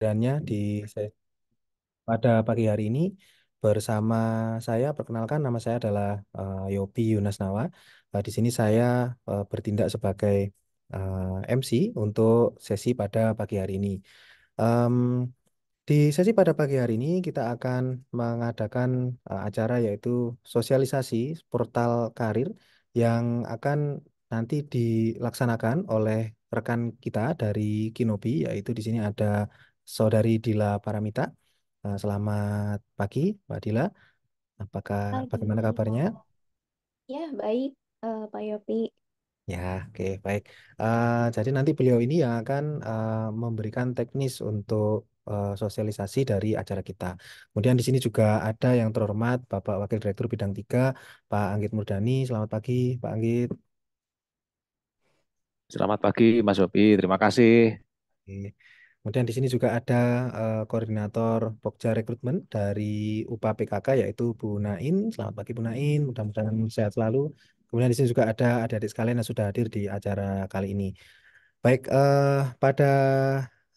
kehadirannya di saya- pada pagi hari ini bersama saya perkenalkan nama saya adalah uh, eh, Yopi Yunasnawa. Uh, eh, di sini saya uh, bertindak sebagai uh, MC untuk sesi pada pagi hari ini. Um, di sesi pada pagi hari ini kita akan mengadakan uh, acara yaitu sosialisasi portal karir yang akan nanti dilaksanakan oleh rekan kita dari Kinobi yaitu di sini ada Saudari Dila Paramita. Eh, selamat pagi, Mbak Dila. Apakah Pagi. bagaimana kabarnya? Ya, baik, uh, Pak Yopi. Ya, oke, baik. Uh, jadi nanti beliau ini yang akan uh, memberikan teknis untuk uh, sosialisasi dari acara kita. Kemudian di sini juga ada yang terhormat Bapak Wakil Direktur Bidang 3, Pak Anggit Murdani. Selamat pagi, Pak Anggit. Selamat pagi, Mas Yopi. Terima kasih. Okay. Kemudian di sini juga ada uh, koordinator Pokja Rekrutmen dari UPA PKK yaitu Bu Nain. Selamat pagi Bu Nain, mudah-mudahan sehat selalu. Kemudian di sini juga ada adik-adik sekalian yang sudah hadir di acara kali ini. Baik, uh, pada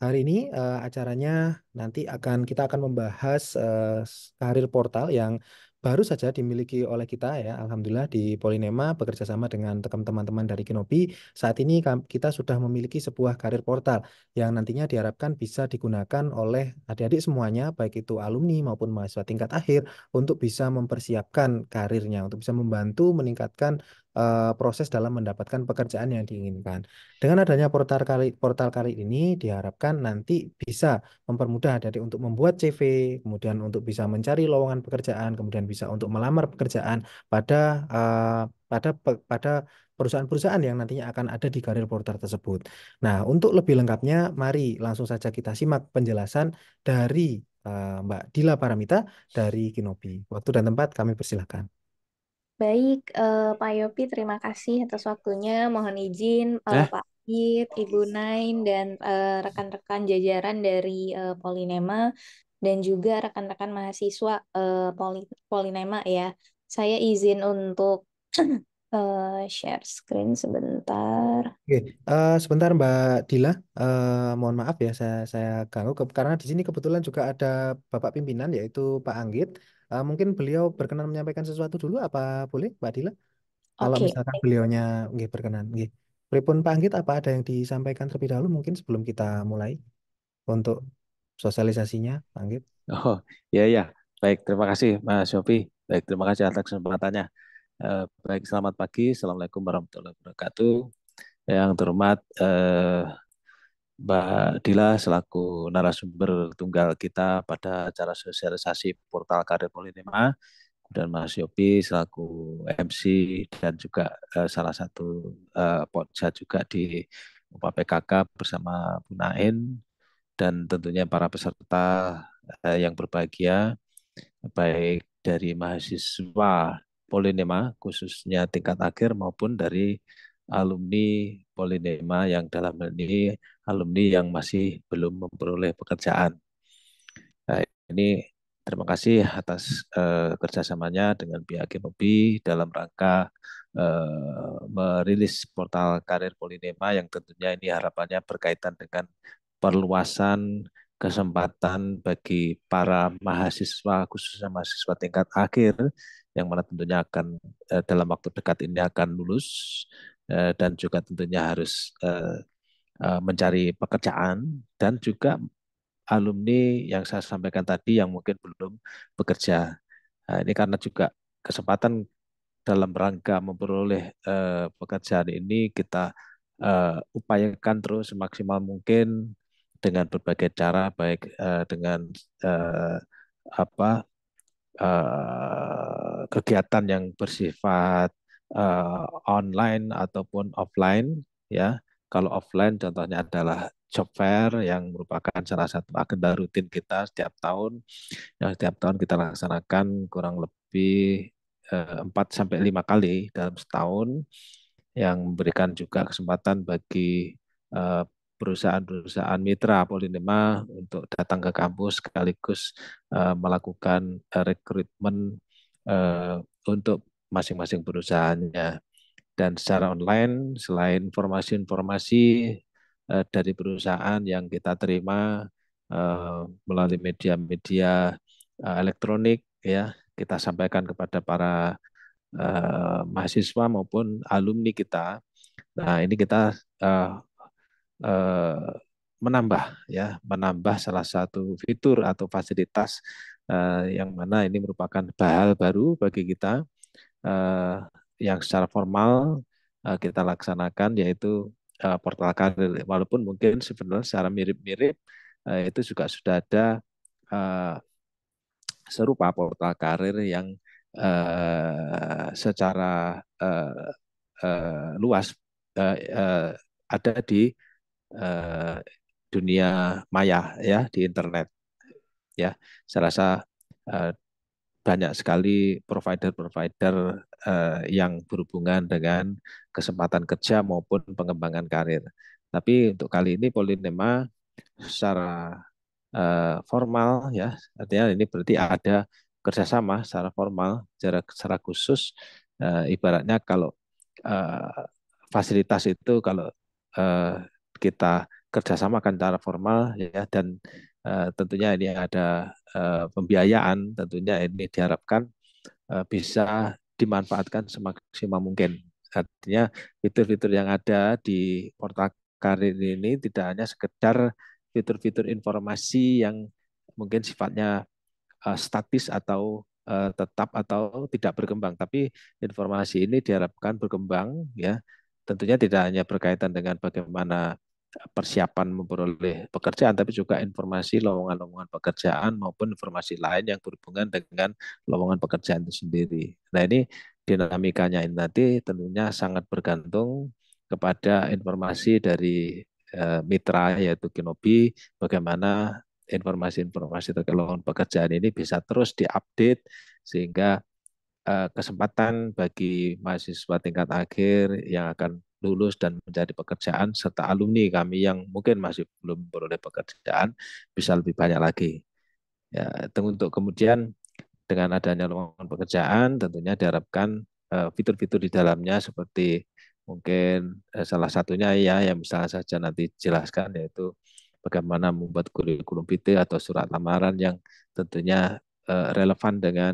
hari ini uh, acaranya nanti akan kita akan membahas uh, karir portal yang baru saja dimiliki oleh kita ya Alhamdulillah di Polinema bekerja sama dengan teman-teman dari Kinopi. saat ini kita sudah memiliki sebuah karir portal yang nantinya diharapkan bisa digunakan oleh adik-adik semuanya baik itu alumni maupun mahasiswa tingkat akhir untuk bisa mempersiapkan karirnya untuk bisa membantu meningkatkan Eh, proses dalam mendapatkan pekerjaan yang diinginkan. Dengan adanya portal kali portal kali ini diharapkan nanti bisa mempermudah dari untuk membuat CV, kemudian untuk bisa mencari lowongan pekerjaan, kemudian bisa untuk melamar pekerjaan pada uh, pada pada perusahaan-perusahaan yang nantinya akan ada di karir portal tersebut. Nah, untuk lebih lengkapnya mari langsung saja kita simak penjelasan dari eh, Mbak Dila Paramita dari Kinopi Waktu dan tempat kami persilahkan. Baik, uh, Pak Yopi, terima kasih atas waktunya. Mohon izin, uh, Eh? Pak Yit, Ibu Nain, dan rekan eh, rekan-rekan jajaran dari uh, Polinema, dan juga rekan-rekan mahasiswa uh, Poli- Polinema ya. Saya izin untuk uh, share screen sebentar. Oke, uh, sebentar Mbak Dila, uh, mohon maaf ya saya saya ganggu karena di sini kebetulan juga ada Bapak pimpinan yaitu Pak Anggit. Uh, mungkin beliau berkenan menyampaikan sesuatu dulu apa boleh Mbak Dila? Kalau okay. misalkan beliaunya nggih berkenan nggih. Pripun Pak Anggit apa ada yang disampaikan terlebih dahulu mungkin sebelum kita mulai untuk sosialisasinya Pak Anggit? Oh, ya ya. Baik, terima kasih Mas Yofi. Baik, terima kasih atas kesempatannya. Eh, baik, selamat pagi. Assalamualaikum warahmatullahi wabarakatuh. Yang terhormat eh, Mbak Dila selaku narasumber tunggal kita pada acara sosialisasi portal karir Polinema dan Mas Yopi selaku MC dan juga uh, salah satu uh, eh, potja juga di UPA PKK bersama Bu Nain dan tentunya para peserta uh, yang berbahagia baik dari mahasiswa Polinema khususnya tingkat akhir maupun dari alumni Polinema yang dalam ini alumni yang masih belum memperoleh pekerjaan. Nah, ini terima kasih atas uh, kerjasamanya dengan pihak GMOBI dalam rangka uh, merilis portal karir Polinema yang tentunya ini harapannya berkaitan dengan perluasan kesempatan bagi para mahasiswa khususnya mahasiswa tingkat akhir yang mana tentunya akan eh, dalam waktu dekat ini akan lulus dan juga tentunya harus Eh, mencari pekerjaan dan juga alumni yang saya sampaikan tadi yang mungkin belum bekerja. Nah, ini karena juga kesempatan dalam rangka memperoleh eh, pekerjaan ini kita eh, upayakan terus semaksimal mungkin dengan berbagai cara baik dengan apa kegiatan yang bersifat online ataupun offline ya kalau offline contohnya adalah job fair yang merupakan salah satu agenda rutin kita setiap tahun yang setiap tahun kita laksanakan kurang lebih eh, empat sampai lima kali dalam setahun yang memberikan juga kesempatan bagi eh, perusahaan-perusahaan mitra Polinema untuk datang ke kampus sekaligus eh, melakukan rekrutmen untuk masing-masing perusahaannya dan secara online selain informasi-informasi eh, dari perusahaan yang kita terima eh, melalui media-media eh, elektronik ya kita sampaikan kepada para eh, mahasiswa maupun alumni kita. Nah ini kita eh, eh, menambah ya menambah salah satu fitur atau fasilitas eh, yang mana ini merupakan hal baru bagi kita eh, yang secara formal uh, kita laksanakan yaitu uh, portal karir walaupun mungkin sebenarnya secara mirip-mirip uh, itu juga sudah ada uh, serupa portal karir yang uh, secara uh, uh, luas uh, uh, ada di uh, dunia maya ya di internet ya saya rasa uh, banyak sekali provider-provider eh, yang berhubungan dengan kesempatan kerja maupun pengembangan karir. Tapi untuk kali ini polinema secara eh, formal ya artinya ini berarti ada kerjasama secara formal secara, secara khusus eh, ibaratnya kalau eh, fasilitas itu kalau eh, kita kan secara formal ya dan Uh, tentunya ini ada uh, pembiayaan tentunya ini diharapkan eh, bisa dimanfaatkan semaksimal mungkin. Artinya fitur-fitur yang ada di portal karir ini tidak hanya sekedar fitur-fitur informasi yang mungkin sifatnya eh, statis atau eh, tetap atau tidak berkembang, tapi informasi ini diharapkan berkembang ya. Tentunya tidak hanya berkaitan dengan bagaimana persiapan memperoleh pekerjaan, tapi juga informasi lowongan-lowongan pekerjaan maupun informasi lain yang berhubungan dengan lowongan pekerjaan itu sendiri. Nah ini dinamikanya ini nanti tentunya sangat bergantung kepada informasi dari eh, mitra yaitu Kinobi, bagaimana informasi-informasi terkait lowongan pekerjaan ini bisa terus diupdate sehingga eh, kesempatan bagi mahasiswa tingkat akhir yang akan lulus dan menjadi pekerjaan serta alumni kami yang mungkin masih belum beroleh pekerjaan bisa lebih banyak lagi. Ya, untuk kemudian dengan adanya lowongan pekerjaan tentunya diharapkan eh, fitur-fitur di dalamnya seperti mungkin eh, salah satunya ya yang misalnya saja nanti jelaskan yaitu bagaimana membuat kurikulum PT atau surat lamaran yang tentunya eh, relevan dengan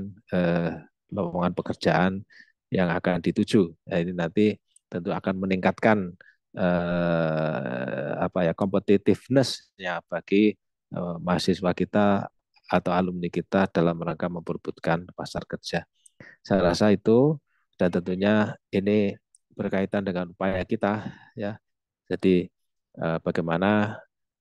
lowongan pekerjaan yang akan dituju. Nah, ini nanti tentu akan meningkatkan eh, apa ya kompetitivenessnya bagi eh, mahasiswa kita atau alumni kita dalam rangka memperbutkan pasar kerja. Saya rasa itu dan tentunya ini berkaitan dengan upaya kita ya. Jadi eh, bagaimana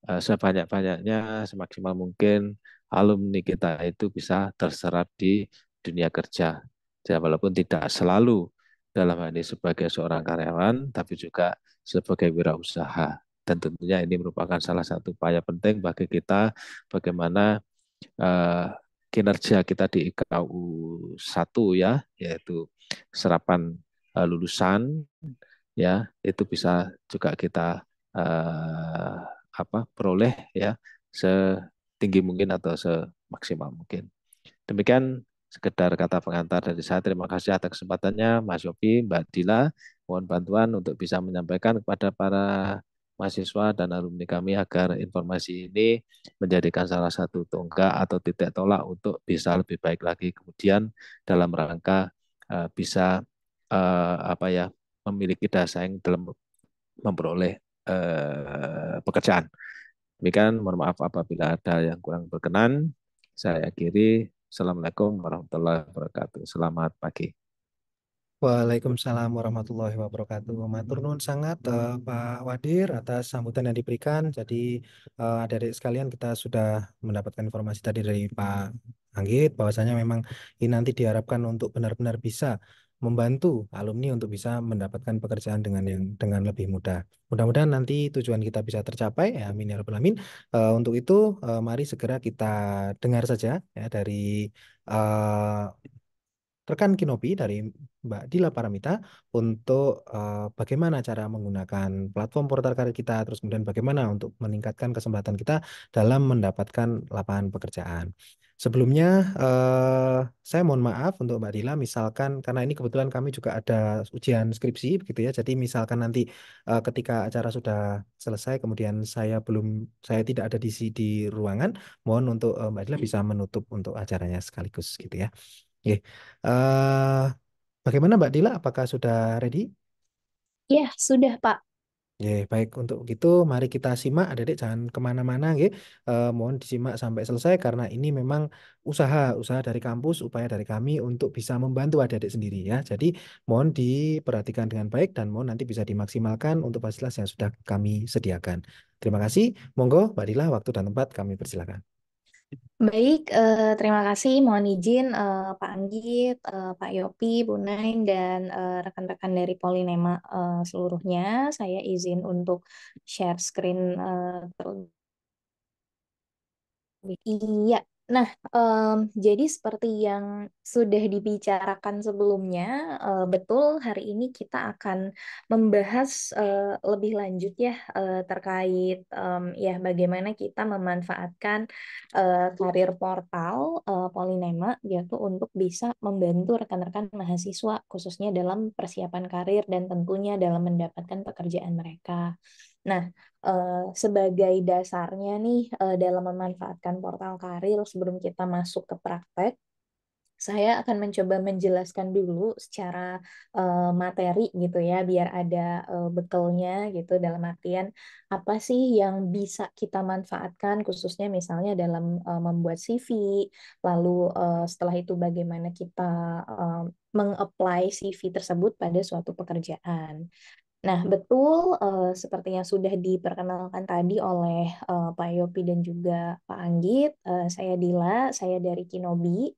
eh, sebanyak-banyaknya semaksimal mungkin alumni kita itu bisa terserap di dunia kerja. Ya, walaupun tidak selalu dalam hal ini sebagai seorang karyawan, tapi juga sebagai wirausaha. Dan tentunya ini merupakan salah satu upaya penting bagi kita bagaimana eh, kinerja kita di IKU 1 ya, yaitu serapan eh, lulusan ya, itu bisa juga kita eh, apa peroleh ya setinggi mungkin atau semaksimal mungkin. Demikian sekedar kata pengantar dari saya. Terima kasih atas kesempatannya, Mas Yopi, Mbak Dila. Mohon bantuan untuk bisa menyampaikan kepada para mahasiswa dan alumni kami agar informasi ini menjadikan salah satu tonggak atau titik tolak untuk bisa lebih baik lagi kemudian dalam rangka uh, bisa uh, apa ya memiliki dasar yang dalam memperoleh uh, pekerjaan. Demikian mohon maaf apabila ada yang kurang berkenan. Saya akhiri Assalamualaikum warahmatullahi wabarakatuh. Selamat pagi. Waalaikumsalam warahmatullahi wabarakatuh. Matur nuwun sangat uh, Pak Wadir atas sambutan yang diberikan. Jadi uh, eh, dari sekalian kita sudah mendapatkan informasi tadi dari Pak Anggit bahwasanya memang ini nanti diharapkan untuk benar-benar bisa membantu alumni untuk bisa mendapatkan pekerjaan dengan yang dengan lebih mudah. Mudah-mudahan nanti tujuan kita bisa tercapai. Ya, amin ya rabbal alamin. Uh, untuk itu uh, mari segera kita dengar saja ya dari uh, rekan Kinopi dari Mbak Dila Paramita untuk uh, bagaimana cara menggunakan platform portal karir kita, terus kemudian bagaimana untuk meningkatkan kesempatan kita dalam mendapatkan lapangan pekerjaan. Sebelumnya, eh, saya mohon maaf untuk Mbak Dila, misalkan karena ini kebetulan kami juga ada ujian skripsi, begitu ya. Jadi misalkan nanti eh, ketika acara sudah selesai, kemudian saya belum, saya tidak ada di sini di ruangan, mohon untuk eh, Mbak Dila bisa menutup untuk acaranya sekaligus, gitu ya. Oke. Eh, bagaimana Mbak Dila? Apakah sudah ready? Ya, sudah Pak. Ya, baik untuk itu mari kita simak adik-adik jangan kemana-mana nggih. Eee, eh, mohon disimak sampai selesai karena ini memang usaha, usaha dari kampus, upaya dari kami untuk bisa membantu adik-adik sendiri ya. Jadi mohon diperhatikan dengan baik dan mohon nanti bisa dimaksimalkan untuk fasilitas yang sudah kami sediakan. Terima kasih, monggo Mbak waktu dan tempat kami persilakan. Baik, eh, terima kasih. Mohon izin eh, Pak Anggit, eh, Pak Yopi, Bu Nain dan eh, rekan-rekan dari Polinema eh, seluruhnya. Saya izin untuk share screen. Eh, iya, Nah, um, jadi seperti yang sudah dibicarakan sebelumnya, uh, betul hari ini kita akan membahas uh, lebih lanjut ya uh, terkait um, ya bagaimana kita memanfaatkan uh, karir portal uh, Polinema yaitu untuk bisa membantu rekan-rekan mahasiswa khususnya dalam persiapan karir dan tentunya dalam mendapatkan pekerjaan mereka. Nah, Uh, sebagai dasarnya nih uh, dalam memanfaatkan portal karir sebelum kita masuk ke praktek, saya akan mencoba menjelaskan dulu secara uh, materi gitu ya, biar ada uh, bekalnya gitu dalam artian apa sih yang bisa kita manfaatkan khususnya misalnya dalam uh, membuat CV, lalu uh, setelah itu bagaimana kita uh, mengapply CV tersebut pada suatu pekerjaan. Nah, betul uh, eh, seperti yang sudah diperkenalkan tadi oleh uh, Pak Yopi dan juga Pak Anggit, uh, saya Dila, saya dari Kinobi,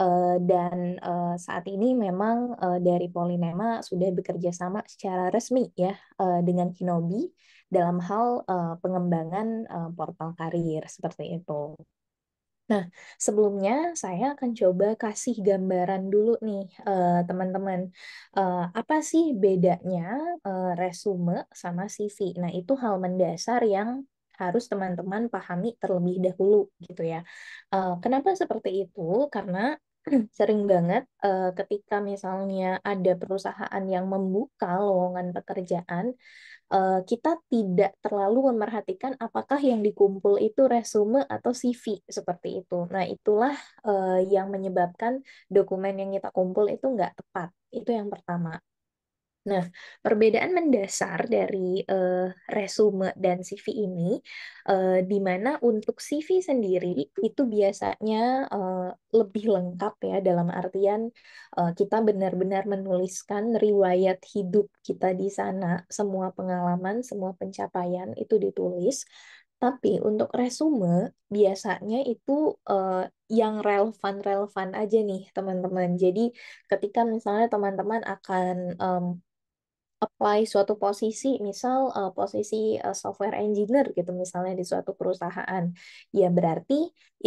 uh, dan uh, saat ini memang uh, dari Polinema sudah bekerja sama secara resmi ya uh, dengan Kinobi dalam hal uh, pengembangan uh, portal karir seperti itu. Nah, sebelumnya saya akan coba kasih gambaran dulu nih, eh, teman-teman. Eh, apa sih bedanya eh, resume sama CV? Nah, itu hal mendasar yang harus teman-teman pahami terlebih dahulu, gitu ya. kenapa seperti itu? Karena sering banget uh, ketika misalnya ada perusahaan yang membuka lowongan pekerjaan, uh, kita tidak terlalu memperhatikan apakah yang dikumpul itu resume atau CV seperti itu. Nah, itulah uh, yang menyebabkan dokumen yang kita kumpul itu nggak tepat. Itu yang pertama. Nah, perbedaan mendasar dari uh, resume dan CV ini, uh, di mana untuk CV sendiri itu biasanya uh, lebih lengkap ya dalam artian uh, kita benar-benar menuliskan riwayat hidup kita di sana, semua pengalaman, semua pencapaian itu ditulis. Tapi untuk resume biasanya itu uh, yang relevan-relevan aja nih teman-teman. Jadi ketika misalnya teman-teman akan um, apply suatu posisi, misal uh, posisi uh, software engineer gitu misalnya di suatu perusahaan. Ya berarti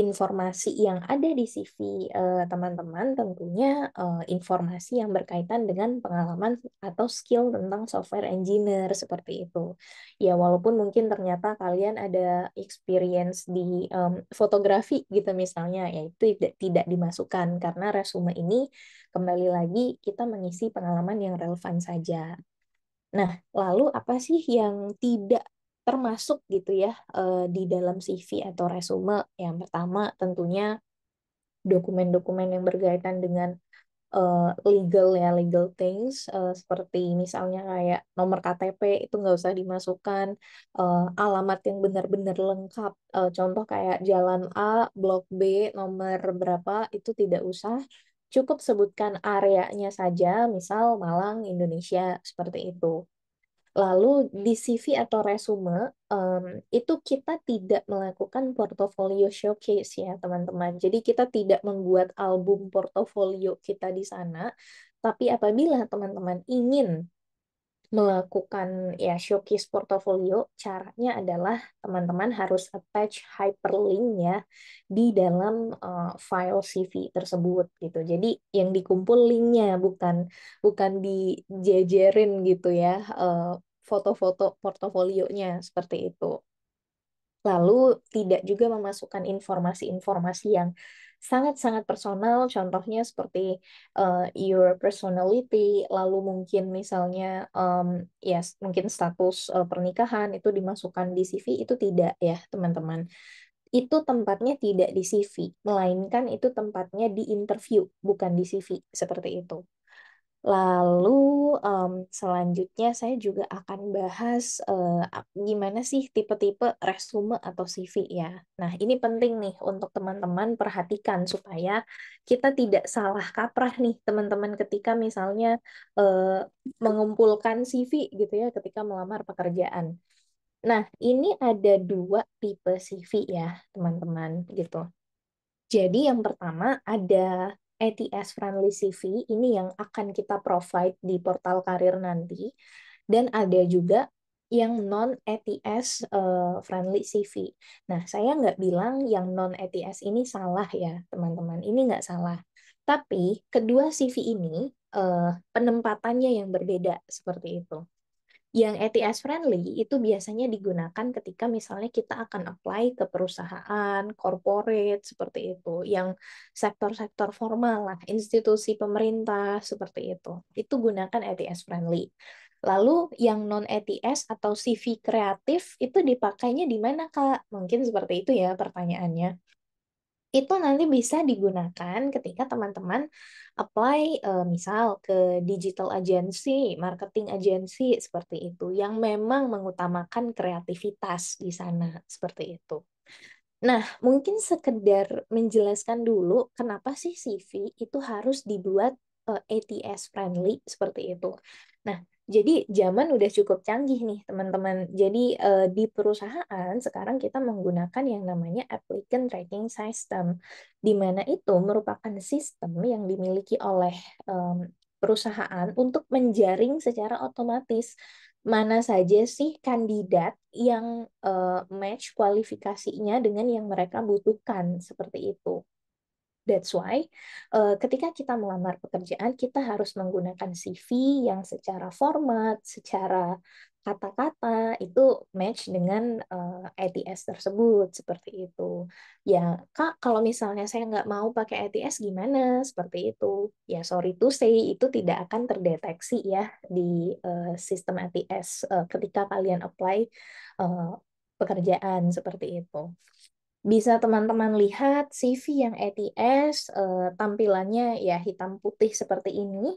informasi yang ada di CV eh, teman-teman uh, tentunya uh, informasi yang berkaitan dengan pengalaman atau skill tentang software engineer seperti itu. Ya walaupun mungkin ternyata kalian ada experience di um, fotografi gitu misalnya, ya itu tidak, tidak dimasukkan karena resume ini kembali lagi kita mengisi pengalaman yang relevan saja. Nah, lalu apa sih yang tidak termasuk gitu ya eh, di dalam CV atau resume? Yang pertama tentunya dokumen-dokumen yang berkaitan dengan uh, legal ya legal things uh, seperti misalnya kayak nomor KTP itu nggak usah dimasukkan uh, alamat yang benar-benar lengkap uh, contoh kayak jalan A blok B nomor berapa itu tidak usah cukup sebutkan areanya saja, misal Malang, Indonesia, seperti itu. Lalu di CV atau resume um, itu kita tidak melakukan portfolio showcase ya teman-teman. Jadi kita tidak membuat album portfolio kita di sana. Tapi apabila teman-teman ingin melakukan ya showcase portfolio caranya adalah teman-teman harus attach hyperlinknya di dalam uh, file CV tersebut gitu. Jadi yang dikumpul linknya bukan bukan dijejerin gitu ya uh, foto-foto portofolionya seperti itu. Lalu tidak juga memasukkan informasi-informasi yang sangat-sangat personal, contohnya seperti uh, your personality, lalu mungkin misalnya um, yes, ya, mungkin status uh, pernikahan itu dimasukkan di CV itu tidak ya teman-teman itu tempatnya tidak di CV, melainkan itu tempatnya di interview, bukan di CV, seperti itu. Lalu um, selanjutnya saya juga akan bahas uh, gimana sih tipe-tipe resume atau CV ya. Nah ini penting nih untuk teman-teman perhatikan supaya kita tidak salah kaprah nih teman-teman ketika misalnya uh, mengumpulkan CV gitu ya ketika melamar pekerjaan. Nah ini ada dua tipe CV ya teman-teman gitu. Jadi yang pertama ada ets friendly CV ini yang akan kita provide di portal karir nanti dan ada juga yang non ets uh, eh, friendly CV. Nah, saya nggak bilang yang non ets ini salah ya, teman-teman. Ini nggak salah. Tapi kedua CV ini uh, penempatannya yang berbeda seperti itu. Yang ETS friendly itu biasanya digunakan ketika misalnya kita akan apply ke perusahaan, corporate seperti itu, yang sektor-sektor formal lah, institusi pemerintah seperti itu. Itu gunakan ETS friendly. Lalu yang non ETS atau CV kreatif itu dipakainya di mana Kak? Mungkin seperti itu ya pertanyaannya itu nanti bisa digunakan ketika teman-teman apply uh, misal ke digital agency, marketing agency seperti itu yang memang mengutamakan kreativitas di sana seperti itu. Nah, mungkin sekedar menjelaskan dulu kenapa sih CV itu harus dibuat uh, eh, ATS friendly seperti itu. Nah, jadi zaman udah cukup canggih nih teman-teman. Jadi uh, di perusahaan sekarang kita menggunakan yang namanya applicant tracking system, di mana itu merupakan sistem yang dimiliki oleh um, perusahaan untuk menjaring secara otomatis mana saja sih kandidat yang uh, match kualifikasinya dengan yang mereka butuhkan seperti itu. That's why uh, ketika kita melamar pekerjaan kita harus menggunakan CV yang secara format, secara kata-kata itu match dengan uh, eh, ATS tersebut seperti itu. Ya kak, kalau misalnya saya nggak mau pakai ATS gimana? Seperti itu. Ya sorry to say itu tidak akan terdeteksi ya di uh, sistem ATS uh, ketika kalian apply uh, pekerjaan seperti itu bisa teman-teman lihat CV yang ETS uh, eh, tampilannya ya hitam putih seperti ini.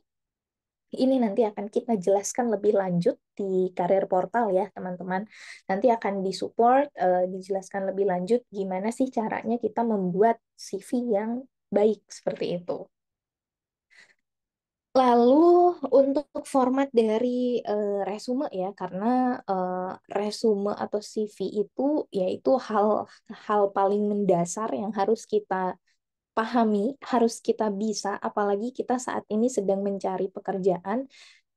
Ini nanti akan kita jelaskan lebih lanjut di karir portal ya teman-teman. Nanti akan disupport, uh, dijelaskan lebih lanjut gimana sih caranya kita membuat CV yang baik seperti itu. Lalu untuk format dari uh, resume ya, karena uh, resume atau CV itu yaitu hal-hal paling mendasar yang harus kita pahami, harus kita bisa, apalagi kita saat ini sedang mencari pekerjaan,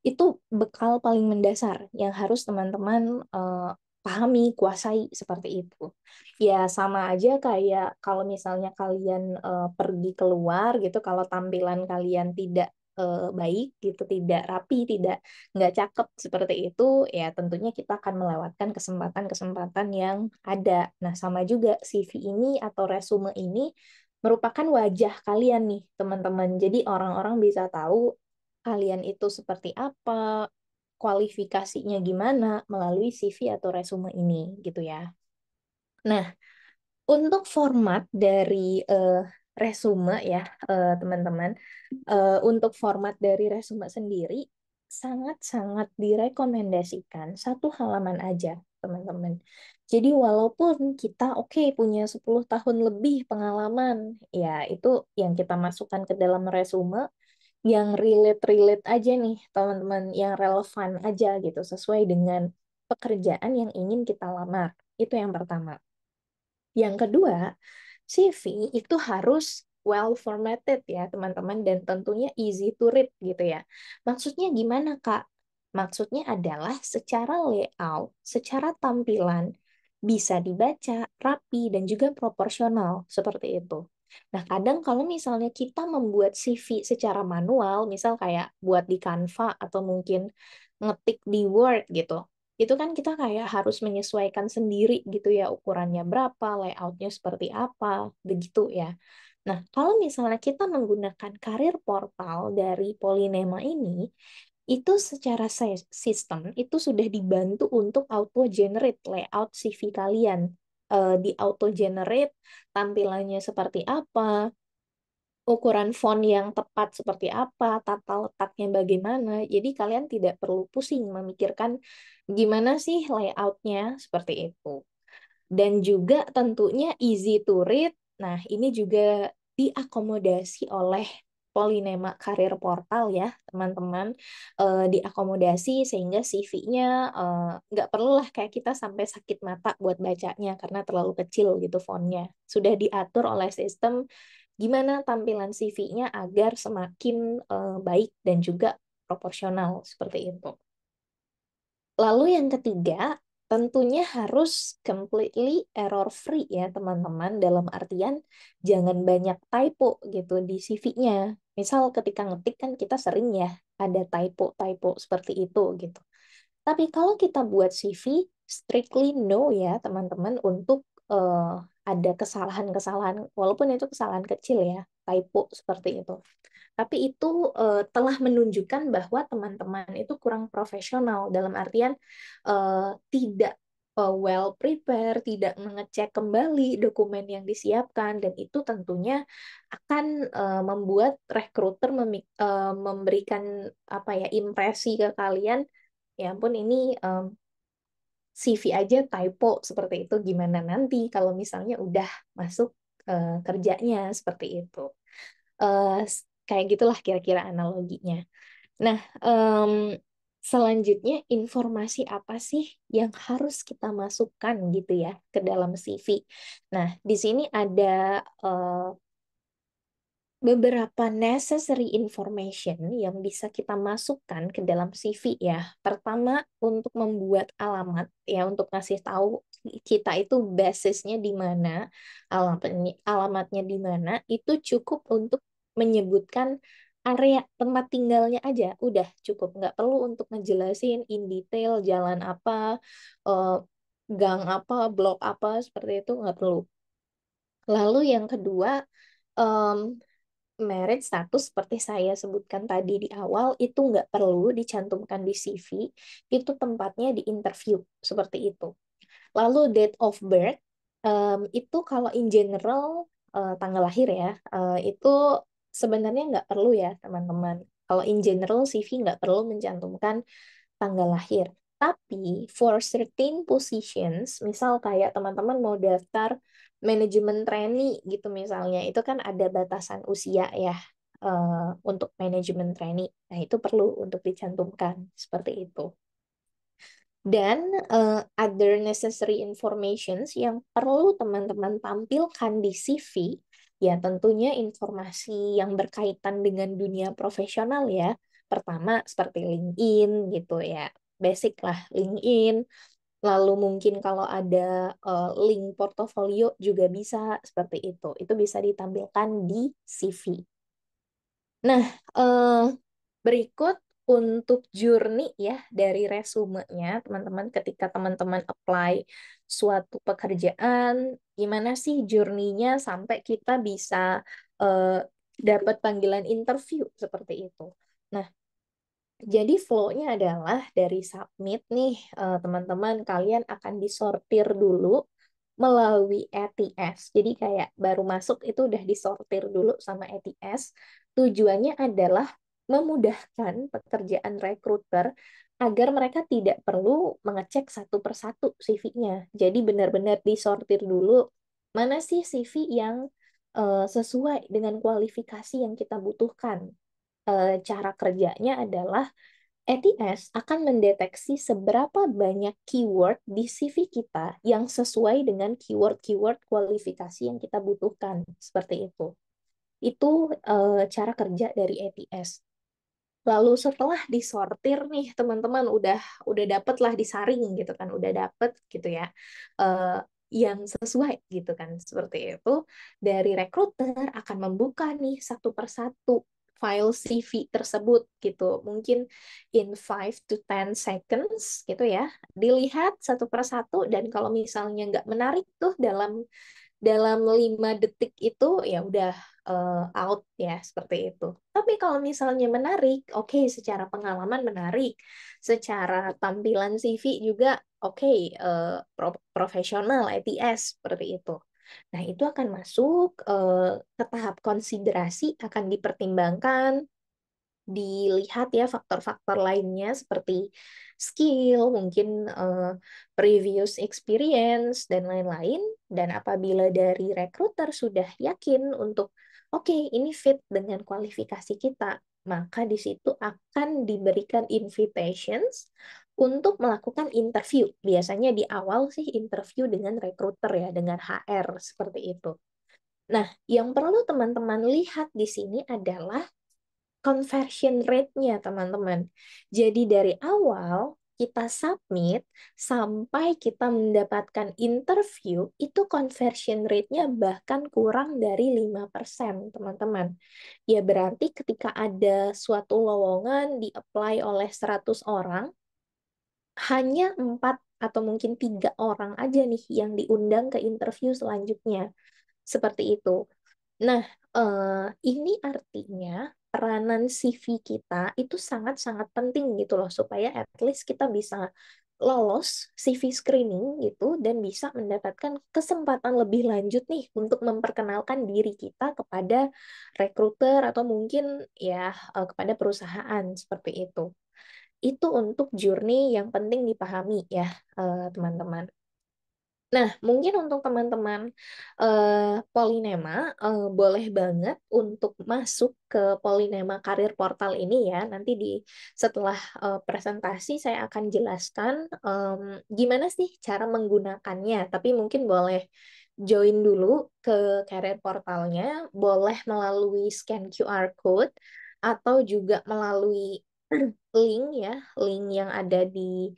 itu bekal paling mendasar yang harus teman-teman uh, pahami, kuasai seperti itu. Ya sama aja kayak kalau misalnya kalian uh, pergi keluar gitu, kalau tampilan kalian tidak uh, baik gitu, tidak rapi, tidak nggak cakep seperti itu, ya tentunya kita akan melewatkan kesempatan-kesempatan yang ada. Nah, sama juga CV ini atau resume ini merupakan wajah kalian nih, teman-teman. Jadi orang-orang bisa tahu kalian itu seperti apa, kualifikasinya gimana melalui CV atau resume ini gitu ya. Nah, untuk format dari uh, resume ya eh, teman-teman. Eh, untuk format dari resume sendiri sangat-sangat direkomendasikan satu halaman aja teman-teman. Jadi walaupun kita oke okay, punya 10 tahun lebih pengalaman, ya itu yang kita masukkan ke dalam resume yang relate-relate aja nih teman-teman, yang relevan aja gitu sesuai dengan pekerjaan yang ingin kita lamar. Itu yang pertama. Yang kedua, CV itu harus well formatted ya teman-teman dan tentunya easy to read gitu ya. Maksudnya gimana Kak? Maksudnya adalah secara layout, secara tampilan bisa dibaca, rapi dan juga proporsional seperti itu. Nah, kadang kalau misalnya kita membuat CV secara manual, misal kayak buat di Canva atau mungkin ngetik di Word gitu, itu kan kita kayak harus menyesuaikan sendiri gitu ya ukurannya berapa, layoutnya seperti apa, begitu ya. Nah, kalau misalnya kita menggunakan karir portal dari Polinema ini, itu secara sistem itu sudah dibantu untuk auto-generate layout CV kalian. Eh, di auto-generate tampilannya seperti apa, ukuran font yang tepat seperti apa, tata letaknya bagaimana. Jadi kalian tidak perlu pusing memikirkan gimana sih layoutnya seperti itu. Dan juga tentunya easy to read. Nah, ini juga diakomodasi oleh Polinema Karir Portal ya, teman-teman. E, diakomodasi sehingga CV-nya eh, nggak perlu lah kayak kita sampai sakit mata buat bacanya karena terlalu kecil gitu fontnya. Sudah diatur oleh sistem gimana tampilan CV-nya agar semakin uh, baik dan juga proporsional seperti itu. Lalu yang ketiga, tentunya harus completely error free ya teman-teman dalam artian jangan banyak typo gitu di CV-nya. Misal ketika ngetik kan kita sering ya ada typo-typo seperti itu gitu. Tapi kalau kita buat CV strictly no ya teman-teman untuk uh, ada kesalahan-kesalahan walaupun itu kesalahan kecil ya typo seperti itu tapi itu uh, telah menunjukkan bahwa teman-teman itu kurang profesional dalam artian uh, tidak uh, well prepared, tidak mengecek kembali dokumen yang disiapkan dan itu tentunya akan uh, membuat rekruter uh, memberikan apa ya impresi ke kalian ya ampun ini um, CV aja typo seperti itu gimana nanti kalau misalnya udah masuk uh, kerjanya seperti itu. Uh, kayak gitulah kira-kira analoginya. Nah, um, selanjutnya informasi apa sih yang harus kita masukkan gitu ya ke dalam CV. Nah, di sini ada uh, beberapa necessary information yang bisa kita masukkan ke dalam CV ya. Pertama untuk membuat alamat ya untuk ngasih tahu kita itu basisnya di mana, alamatnya alamatnya di mana, itu cukup untuk menyebutkan area tempat tinggalnya aja. Udah cukup, nggak perlu untuk ngejelasin in detail jalan apa, eh, gang apa, blok apa, seperti itu nggak perlu. Lalu yang kedua, um, merit status seperti saya sebutkan tadi di awal itu nggak perlu dicantumkan di CV, itu tempatnya di interview seperti itu. Lalu date of birth um, itu kalau in general uh, tanggal lahir ya uh, itu sebenarnya nggak perlu ya teman-teman. Kalau in general CV nggak perlu mencantumkan tanggal lahir. Tapi for certain positions, misal kayak teman-teman mau daftar manajemen trainee gitu misalnya itu kan ada batasan usia ya uh, untuk manajemen trainee nah itu perlu untuk dicantumkan seperti itu dan uh, other necessary informations yang perlu teman-teman tampilkan di CV ya tentunya informasi yang berkaitan dengan dunia profesional ya pertama seperti LinkedIn gitu ya basic lah LinkedIn Lalu mungkin kalau ada uh, link portofolio juga bisa seperti itu. Itu bisa ditampilkan di CV. Nah, uh, berikut untuk journey ya dari resumenya teman-teman ketika teman-teman apply suatu pekerjaan gimana sih journey-nya sampai kita bisa uh, dapat panggilan interview seperti itu. Nah, jadi flow-nya adalah dari submit nih eh, teman-teman kalian akan disortir dulu melalui ETS. Jadi kayak baru masuk itu udah disortir dulu sama ETS. Tujuannya adalah memudahkan pekerjaan rekruter agar mereka tidak perlu mengecek satu persatu CV-nya. Jadi benar-benar disortir dulu mana sih CV yang uh, sesuai dengan kualifikasi yang kita butuhkan. Eh, cara kerjanya adalah ATS e akan mendeteksi seberapa banyak keyword di CV kita yang sesuai dengan keyword-keyword kualifikasi yang kita butuhkan, seperti itu. Itu e, cara kerja dari ATS e Lalu setelah disortir nih teman-teman udah udah dapet lah disaring gitu kan, udah dapet gitu ya. E, yang sesuai gitu kan seperti itu dari rekruter akan membuka nih satu persatu file CV tersebut gitu. Mungkin in five to ten seconds gitu ya. Dilihat satu per satu dan kalau misalnya nggak menarik tuh dalam dalam 5 detik itu ya udah uh, out ya seperti itu. Tapi kalau misalnya menarik, oke okay, secara pengalaman menarik, secara tampilan CV juga oke okay, uh, eh, profesional ETS seperti itu. Nah, itu akan masuk eh, ke tahap konsiderasi, akan dipertimbangkan, dilihat ya faktor-faktor lainnya seperti skill, mungkin eh, previous experience dan lain-lain. Dan apabila dari rekruter sudah yakin untuk oke okay, ini fit dengan kualifikasi kita, maka di situ akan diberikan invitations untuk melakukan interview. Biasanya di awal sih interview dengan recruiter ya, dengan HR seperti itu. Nah, yang perlu teman-teman lihat di sini adalah conversion rate-nya, teman-teman. Jadi dari awal kita submit sampai kita mendapatkan interview, itu conversion rate-nya bahkan kurang dari 5%, teman-teman. Ya berarti ketika ada suatu lowongan di-apply oleh 100 orang, hanya 4 atau mungkin tiga orang aja nih yang diundang ke interview selanjutnya. Seperti itu. Nah, eh, ini artinya peranan CV kita itu sangat-sangat penting gitu loh supaya at least kita bisa lolos CV screening gitu dan bisa mendapatkan kesempatan lebih lanjut nih untuk memperkenalkan diri kita kepada rekruter atau mungkin ya eh, kepada perusahaan seperti itu. Itu untuk journey yang penting dipahami ya eh, teman-teman. Nah, mungkin untuk teman-teman uh, Polinema uh, boleh banget untuk masuk ke Polinema Karir Portal ini ya. Nanti di setelah uh, presentasi saya akan jelaskan gimana sih cara menggunakannya. Tapi mungkin boleh join dulu ke karir portalnya, boleh melalui scan QR code atau juga melalui link ya, link yang ada di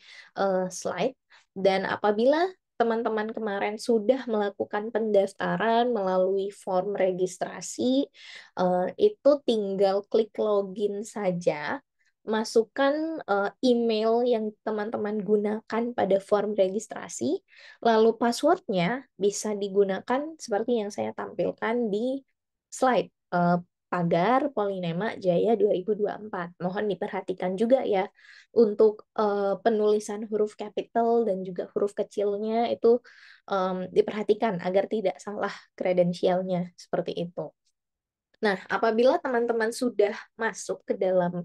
slide dan apabila teman-teman kemarin sudah melakukan pendaftaran melalui form registrasi, eh, itu tinggal klik login saja, masukkan eh, email yang teman-teman gunakan pada form registrasi, lalu passwordnya bisa digunakan seperti yang saya tampilkan di slide eh, pagar Polinema Jaya 2024. Mohon diperhatikan juga ya untuk uh, penulisan huruf capital dan juga huruf kecilnya itu um, diperhatikan agar tidak salah kredensialnya seperti itu. Nah, apabila teman-teman sudah masuk ke dalam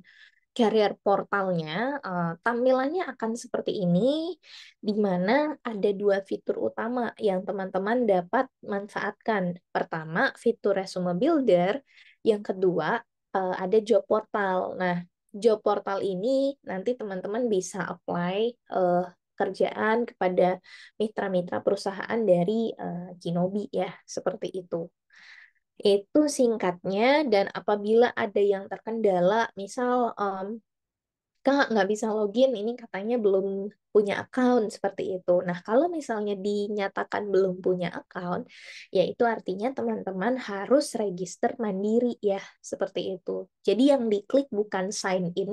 career portalnya uh, tampilannya akan seperti ini di mana ada dua fitur utama yang teman-teman dapat manfaatkan. Pertama, fitur resume builder, yang kedua uh, ada job portal. Nah, job portal ini nanti teman-teman bisa apply uh, kerjaan kepada mitra-mitra perusahaan dari uh, Kinobi ya, seperti itu itu singkatnya dan apabila ada yang terkendala misal um, mmm, kak nggak bisa login ini katanya belum punya account seperti itu nah kalau misalnya dinyatakan belum punya account yaitu artinya teman-teman harus register mandiri ya seperti itu jadi yang diklik bukan sign in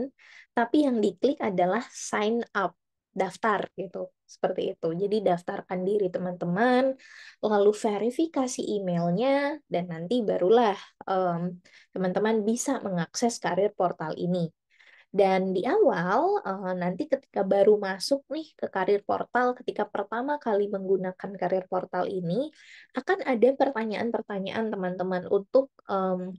tapi yang diklik adalah sign up daftar gitu seperti itu. Jadi daftarkan diri teman-teman, lalu verifikasi emailnya, dan nanti barulah teman teman-teman bisa mengakses karir portal ini. Dan di awal, uh, nanti ketika baru masuk nih ke karir portal, ketika pertama kali menggunakan karir portal ini, akan ada pertanyaan-pertanyaan teman-teman untuk um,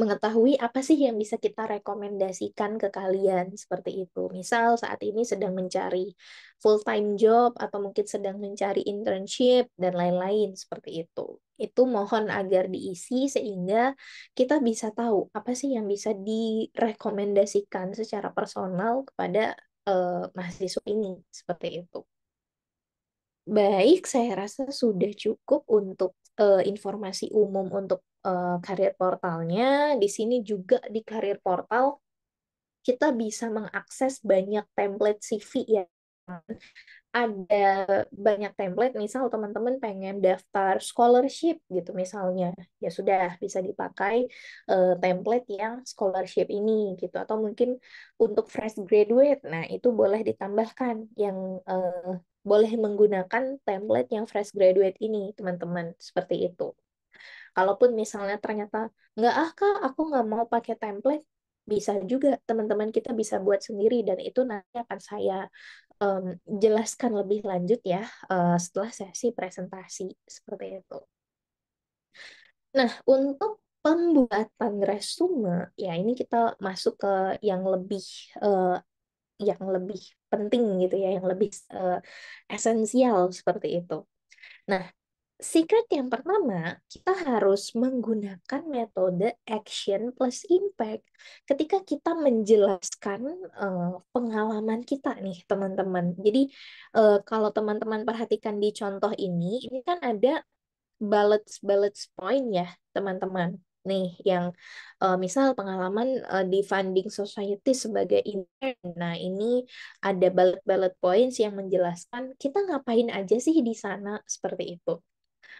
mengetahui apa sih yang bisa kita rekomendasikan ke kalian seperti itu. Misal saat ini sedang mencari full time job atau mungkin sedang mencari internship dan lain-lain seperti itu. Itu mohon agar diisi sehingga kita bisa tahu apa sih yang bisa direkomendasikan secara personal kepada uh, mahasiswa ini seperti itu. Baik, saya rasa sudah cukup untuk uh, informasi umum untuk uh, portalnya. Di sini juga di karir portal kita bisa mengakses banyak template CV ya. Ada banyak template, misal teman-teman pengen daftar scholarship gitu misalnya, ya sudah bisa dipakai uh, template yang scholarship ini gitu. Atau mungkin untuk fresh graduate, nah itu boleh ditambahkan yang uh, boleh menggunakan template yang fresh graduate ini teman-teman, seperti itu. Kalaupun misalnya ternyata nggak ah kak, aku nggak mau pakai template, bisa juga teman-teman kita bisa buat sendiri dan itu nanti akan saya um, jelaskan lebih lanjut ya uh, setelah sesi presentasi seperti itu. Nah untuk pembuatan resume ya ini kita masuk ke yang lebih uh, yang lebih penting gitu ya, yang lebih uh, esensial seperti itu. Nah, Secret yang pertama, kita harus menggunakan metode action plus impact. Ketika kita menjelaskan uh, pengalaman kita nih, teman-teman. Jadi uh, kalau teman-teman perhatikan di contoh ini, ini kan ada bullet bullet point ya, teman-teman. Nih, yang uh, misal pengalaman uh, di funding society sebagai intern. Nah, ini ada bullet bullet points yang menjelaskan kita ngapain aja sih di sana seperti itu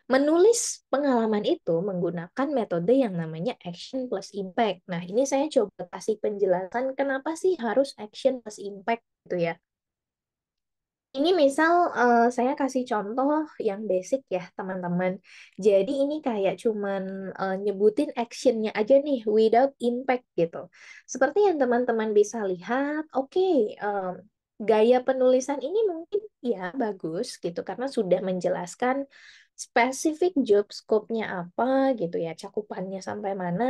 menulis pengalaman itu menggunakan metode yang namanya action plus impact. Nah, ini saya coba kasih penjelasan kenapa sih harus action plus impact gitu ya. Ini misal uh, saya kasih contoh yang basic ya teman-teman. Jadi ini kayak cuman uh, nyebutin actionnya aja nih without impact gitu. Seperti yang teman-teman bisa lihat, oke okay, eh, um, gaya penulisan ini mungkin ya bagus gitu karena sudah menjelaskan spesifik job scope-nya apa gitu ya, cakupannya sampai mana,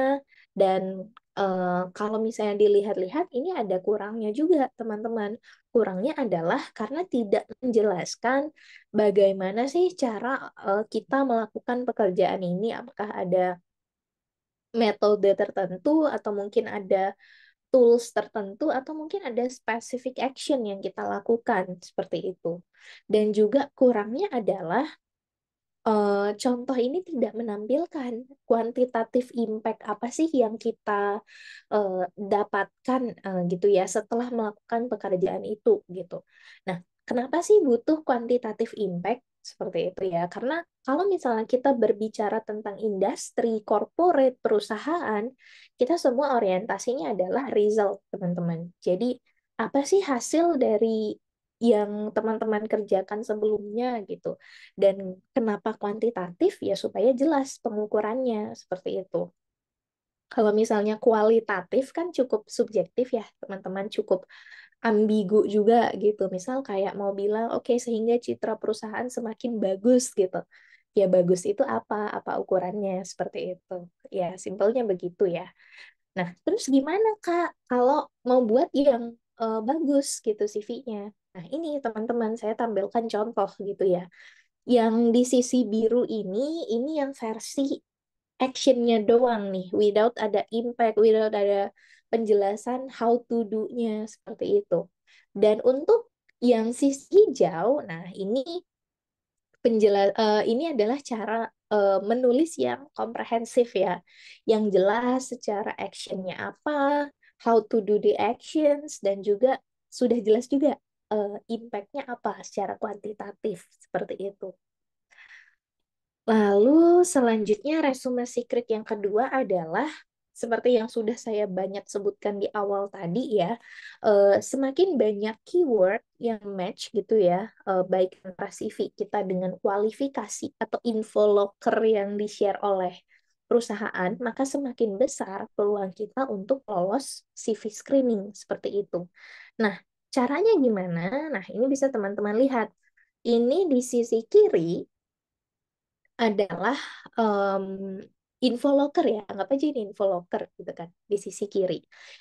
dan uh, kalau misalnya dilihat-lihat ini ada kurangnya juga teman-teman. Kurangnya adalah karena tidak menjelaskan bagaimana sih cara uh, kita melakukan pekerjaan ini, apakah ada metode tertentu atau mungkin ada tools tertentu atau mungkin ada specific action yang kita lakukan seperti itu. Dan juga kurangnya adalah uh, contoh ini tidak menampilkan kuantitatif impact apa sih yang kita uh, dapatkan uh, gitu ya setelah melakukan pekerjaan itu gitu. Nah, kenapa sih butuh kuantitatif impact? seperti itu ya. Karena kalau misalnya kita berbicara tentang industri, corporate, perusahaan, kita semua orientasinya adalah result, teman-teman. Jadi, apa sih hasil dari yang teman-teman kerjakan sebelumnya gitu. Dan kenapa kuantitatif ya supaya jelas pengukurannya seperti itu. Kalau misalnya kualitatif kan cukup subjektif ya, teman-teman cukup ambigu juga gitu. Misal kayak mau bilang oke okay, sehingga citra perusahaan semakin bagus gitu. Ya bagus itu apa? Apa ukurannya seperti itu. Ya simpelnya begitu ya. Nah, terus gimana Kak kalau mau buat yang uh, bagus gitu CV-nya. Nah, ini teman-teman saya tampilkan contoh gitu ya. Yang di sisi biru ini, ini yang versi actionnya doang nih, without ada impact, without ada penjelasan how to do-nya, seperti itu. Dan untuk yang sisi hijau, nah ini penjelas uh, eh, ini adalah cara uh, menulis yang komprehensif ya, yang jelas secara actionnya apa, how to do the actions, dan juga sudah jelas juga uh, eh, impact apa secara kuantitatif seperti itu. Lalu selanjutnya resume secret yang kedua adalah seperti yang sudah saya banyak sebutkan di awal tadi ya, uh, semakin banyak keyword yang match gitu ya, uh, baik antara CV kita dengan kualifikasi atau info locker yang di-share oleh perusahaan, maka semakin besar peluang kita untuk lolos CV screening seperti itu. Nah, Caranya gimana? Nah, ini bisa teman-teman lihat. Ini di sisi kiri adalah um, info locker ya, anggap aja ini info locker gitu kan, di sisi kiri.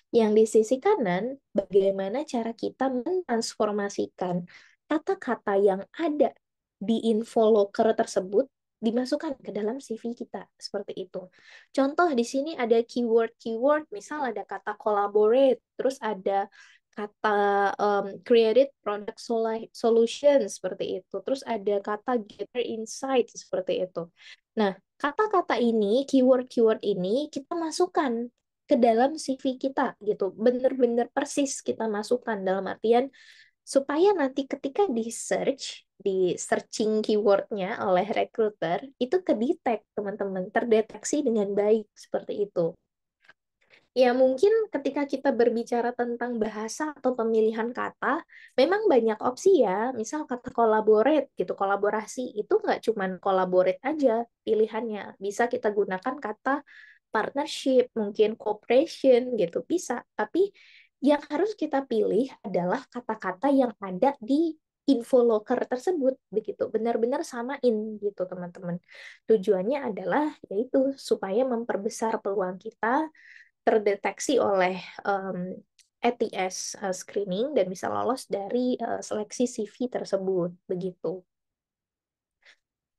Yang di sisi kanan, bagaimana cara kita mentransformasikan kata-kata yang ada di info locker tersebut dimasukkan ke dalam CV kita seperti itu. Contoh di sini ada keyword-keyword, misal ada kata collaborate, terus ada kata um, created product solution seperti itu. Terus ada kata gather insight seperti itu. Nah, kata-kata ini, keyword-keyword ini kita masukkan ke dalam CV kita gitu. benar-benar persis kita masukkan dalam artian supaya nanti ketika di search, di searching keywordnya oleh recruiter, itu kedetek teman-teman, terdeteksi dengan baik seperti itu. Ya, mungkin ketika kita berbicara tentang bahasa atau pemilihan kata, memang banyak opsi ya. Misal kata collaborate gitu, kolaborasi itu nggak cuma collaborate aja pilihannya. Bisa kita gunakan kata partnership, mungkin cooperation gitu, bisa. Tapi yang harus kita pilih adalah kata-kata yang ada di info locker tersebut begitu benar-benar samain gitu teman-teman tujuannya adalah yaitu supaya memperbesar peluang kita terdeteksi oleh um, ATS e uh, eh, screening dan bisa lolos dari uh, seleksi CV tersebut begitu.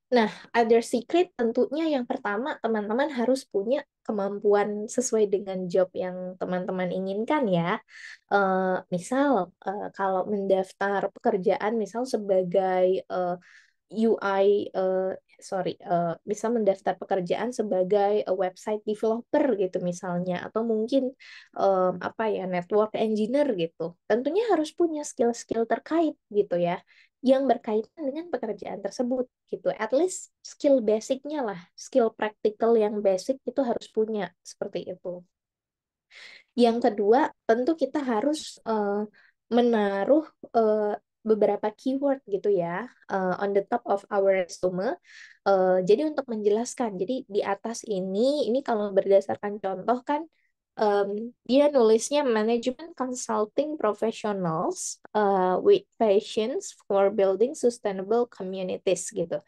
Nah, other secret tentunya yang pertama teman-teman harus punya kemampuan sesuai dengan job yang teman-teman inginkan ya. Uh, misal uh, kalau mendaftar pekerjaan misal sebagai uh, UI uh, sorry uh, bisa mendaftar pekerjaan sebagai uh, website developer gitu misalnya atau mungkin um, apa ya network engineer gitu tentunya harus punya skill-skill terkait gitu ya yang berkaitan dengan pekerjaan tersebut gitu at least skill basicnya lah skill practical yang basic itu harus punya seperti itu yang kedua tentu kita harus uh, menaruh uh, beberapa keyword gitu ya uh, on the top of our resume. Uh, jadi untuk menjelaskan, jadi di atas ini ini kalau berdasarkan contoh kan um, dia nulisnya Management Consulting Professionals uh, with patients for Building Sustainable Communities gitu.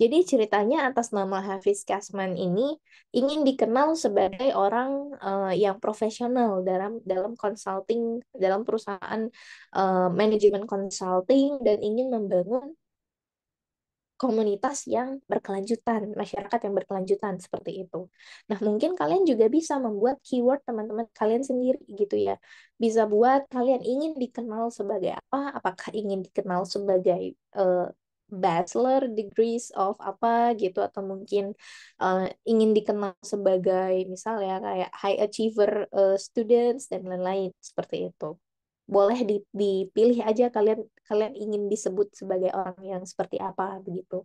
Jadi ceritanya atas nama Hafiz Kasman ini ingin dikenal sebagai orang uh, yang profesional dalam dalam consulting dalam perusahaan uh, eh, manajemen consulting dan ingin membangun komunitas yang berkelanjutan, masyarakat yang berkelanjutan seperti itu. Nah, mungkin kalian juga bisa membuat keyword teman-teman kalian sendiri gitu ya. Bisa buat kalian ingin dikenal sebagai apa? Apakah ingin dikenal sebagai uh, bachelor degrees of apa gitu atau mungkin uh, ingin dikenal sebagai misalnya kayak high achiever uh, students dan lain-lain seperti itu boleh dipilih aja kalian kalian ingin disebut sebagai orang yang seperti apa begitu.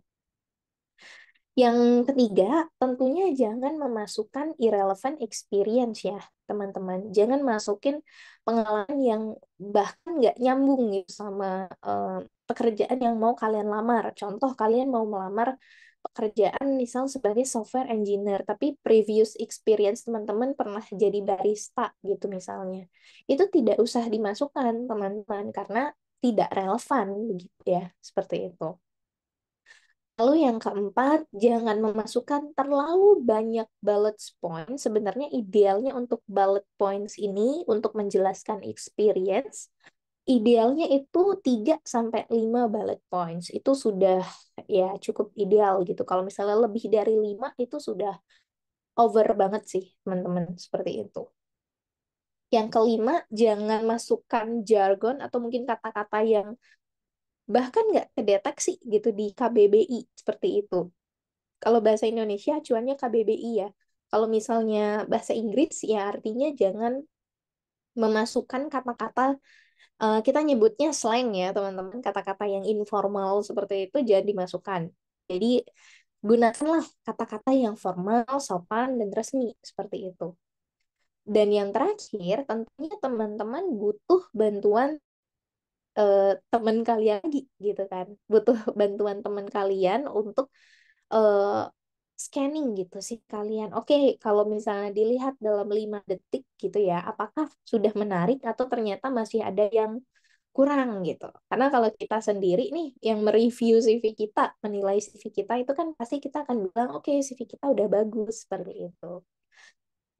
Yang ketiga, tentunya jangan memasukkan irrelevant experience ya, teman-teman. Jangan masukin pengalaman yang bahkan nggak nyambung gitu sama uh, pekerjaan yang mau kalian lamar. Contoh, kalian mau melamar pekerjaan misal sebagai software engineer, tapi previous experience teman-teman pernah jadi barista gitu misalnya. Itu tidak usah dimasukkan teman-teman karena tidak relevan begitu ya, seperti itu. Lalu yang keempat, jangan memasukkan terlalu banyak bullet points Sebenarnya idealnya untuk bullet points ini untuk menjelaskan experience idealnya itu 3 sampai 5 bullet points. Itu sudah ya cukup ideal gitu. Kalau misalnya lebih dari 5 itu sudah over banget sih, teman-teman, seperti itu. Yang kelima, jangan masukkan jargon atau mungkin kata-kata yang bahkan nggak kedeteksi gitu di KBBI seperti itu. Kalau bahasa Indonesia acuannya KBBI ya. Kalau misalnya bahasa Inggris ya artinya jangan memasukkan kata-kata uh, kita nyebutnya slang ya teman-teman kata-kata yang informal seperti itu jadi dimasukkan jadi gunakanlah kata-kata yang formal sopan dan resmi seperti itu dan yang terakhir tentunya teman-teman butuh bantuan uh, teman kalian lagi gitu kan butuh bantuan teman kalian untuk uh, scanning gitu sih kalian. Oke, okay, kalau misalnya dilihat dalam lima detik gitu ya, apakah sudah menarik atau ternyata masih ada yang kurang gitu. Karena kalau kita sendiri nih yang mereview CV kita, menilai CV kita itu kan pasti kita akan bilang, "Oke, okay, CV kita udah bagus" seperti itu.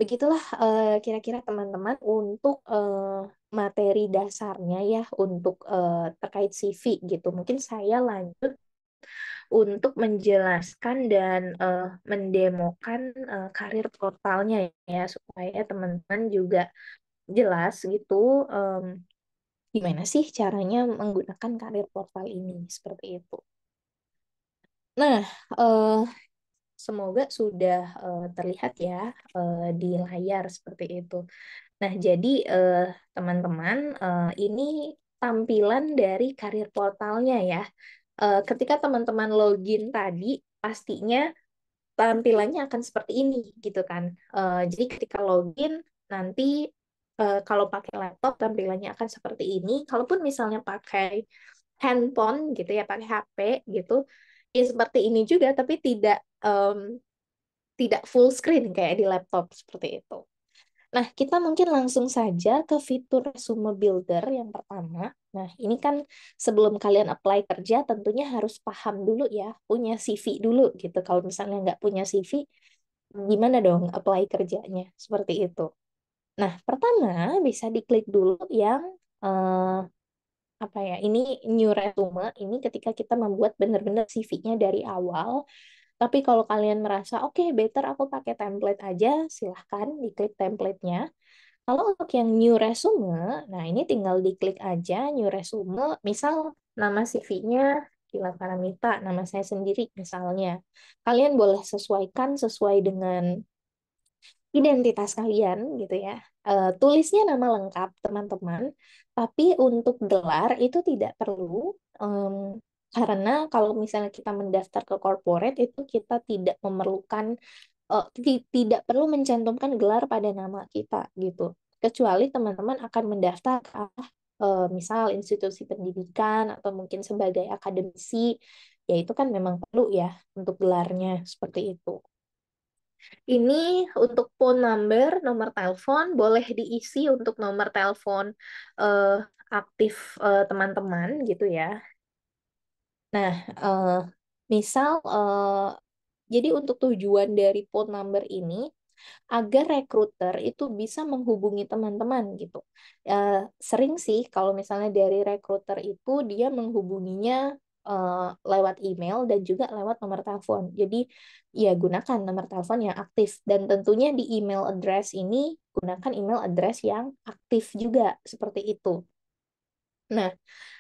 Begitulah uh, kira-kira teman-teman untuk uh, materi dasarnya ya untuk uh, terkait CV gitu. Mungkin saya lanjut untuk menjelaskan dan uh, mendemokan uh, karir totalnya ya supaya teman-teman juga jelas gitu um, gimana sih caranya menggunakan karir portal ini seperti itu. Nah, uh, semoga sudah uh, terlihat ya uh, di layar seperti itu. Nah, jadi teman teman-teman uh, ini tampilan dari karir portalnya ya uh, ketika teman-teman login tadi pastinya tampilannya akan seperti ini gitu kan. Uh, jadi ketika login nanti uh, kalau pakai laptop tampilannya akan seperti ini. Kalaupun misalnya pakai handphone gitu ya, pakai HP gitu, ya seperti ini juga tapi tidak um, tidak full screen kayak di laptop seperti itu. Nah, kita mungkin langsung saja ke fitur resume builder yang pertama. Nah, ini kan sebelum kalian apply kerja tentunya harus paham dulu ya, punya CV dulu gitu. Kalau misalnya nggak punya CV, gimana dong apply kerjanya? Seperti itu. Nah, pertama bisa diklik dulu yang eh, apa ya, ini new resume, ini ketika kita membuat benar-benar CV-nya dari awal, tapi kalau kalian merasa, oke, okay, better aku pakai template aja, silahkan diklik templatenya. Kalau untuk yang new resume, nah ini tinggal diklik aja new resume, misal nama CV-nya Gila Paramita, nama saya sendiri misalnya. Kalian boleh sesuaikan sesuai dengan identitas kalian gitu ya. E, tulisnya nama lengkap teman-teman, tapi untuk gelar itu tidak perlu um, karena kalau misalnya kita mendaftar ke corporate itu kita tidak memerlukan uh, tidak perlu mencantumkan gelar pada nama kita gitu. Kecuali teman-teman akan mendaftar ke uh, misal institusi pendidikan atau mungkin sebagai akademisi, ya itu kan memang perlu ya untuk gelarnya seperti itu. Ini untuk phone number, nomor telepon boleh diisi untuk nomor telepon uh, aktif teman-teman uh, gitu ya. Nah, uh, misal, uh, jadi untuk tujuan dari phone number ini, agar recruiter itu bisa menghubungi teman-teman gitu. Uh, sering sih kalau misalnya dari recruiter itu dia menghubunginya, uh, lewat email dan juga lewat nomor telepon. Jadi, ya gunakan nomor telepon yang aktif dan tentunya di email address ini gunakan email address yang aktif juga, seperti itu. Nah,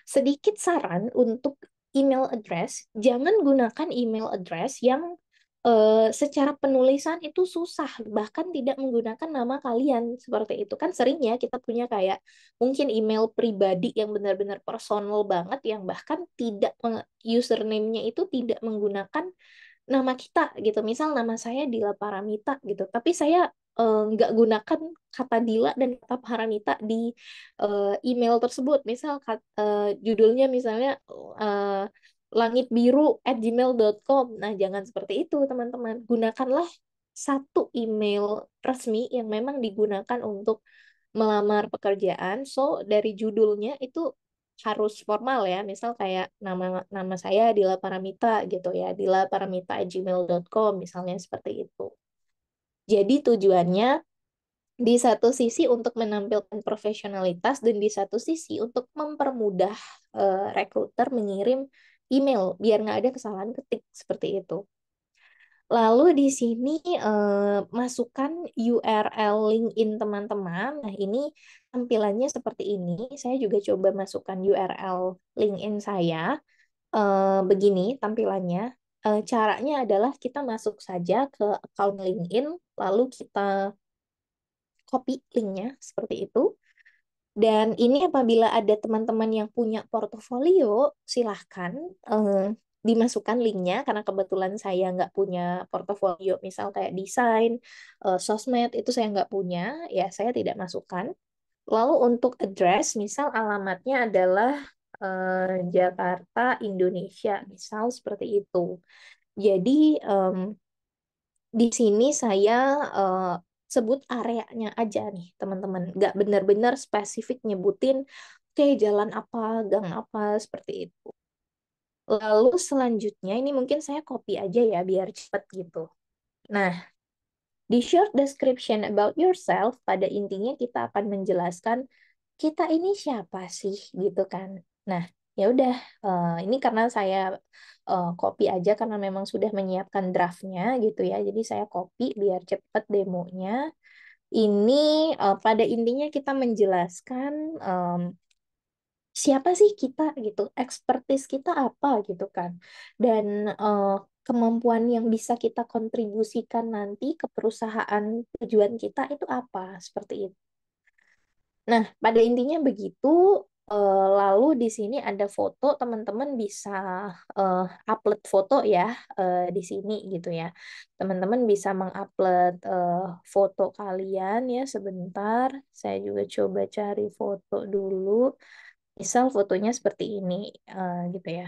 sedikit saran untuk email address, jangan gunakan email address yang uh, secara penulisan itu susah, bahkan tidak menggunakan nama kalian seperti itu. Kan seringnya kita punya kayak mungkin email pribadi yang benar-benar personal banget yang bahkan tidak username-nya itu tidak menggunakan nama kita gitu. Misal nama saya Dila Paramita gitu, tapi saya Eh, nggak uh, gunakan kata Dila dan kata Paranita di uh, email tersebut. Misal uh, judulnya misalnya uh, biru at gmail.com. Nah, jangan seperti itu, teman-teman. Gunakanlah satu email resmi yang memang digunakan untuk melamar pekerjaan. So, dari judulnya itu harus formal ya. Misal kayak nama nama saya Dila Paramita gitu ya. Dila Paramita at gmail.com misalnya seperti itu. Jadi tujuannya di satu sisi untuk menampilkan profesionalitas dan di satu sisi untuk mempermudah uh, rekruter mengirim email biar nggak ada kesalahan ketik seperti itu. Lalu di sini eh, masukkan URL LinkedIn teman-teman. Nah, ini tampilannya seperti ini. Saya juga coba masukkan URL LinkedIn saya. Eh, begini tampilannya. Eh, caranya adalah kita masuk saja ke account LinkedIn, lalu kita copy linknya seperti itu. Dan ini apabila ada teman-teman yang punya portofolio, silahkan uh, dimasukkan linknya karena kebetulan saya nggak punya portofolio misal kayak desain, uh, sosmed itu saya nggak punya, ya saya tidak masukkan. Lalu untuk address misal alamatnya adalah eh, Jakarta Indonesia misal seperti itu jadi um, di sini saya uh, sebut areanya aja nih teman-teman Gak benar-benar spesifik nyebutin oke okay, jalan apa gang apa seperti itu lalu selanjutnya ini mungkin saya copy aja ya biar cepet gitu nah di short description about yourself pada intinya kita akan menjelaskan kita ini siapa sih gitu kan Nah, ya udah uh, ini karena saya uh, copy aja karena memang sudah menyiapkan draftnya gitu ya jadi saya copy biar cepat demonya ini uh, pada intinya kita menjelaskan um, siapa sih kita gitu expertise kita apa gitu kan dan uh, kemampuan yang bisa kita kontribusikan nanti ke perusahaan tujuan kita itu apa seperti itu Nah, pada intinya begitu Eh, lalu di sini ada foto, teman-teman bisa uh, upload foto ya uh, di sini gitu ya. Teman-teman bisa mengupload uh, foto kalian ya sebentar. Saya juga coba cari foto dulu. Misal fotonya seperti ini uh, gitu ya.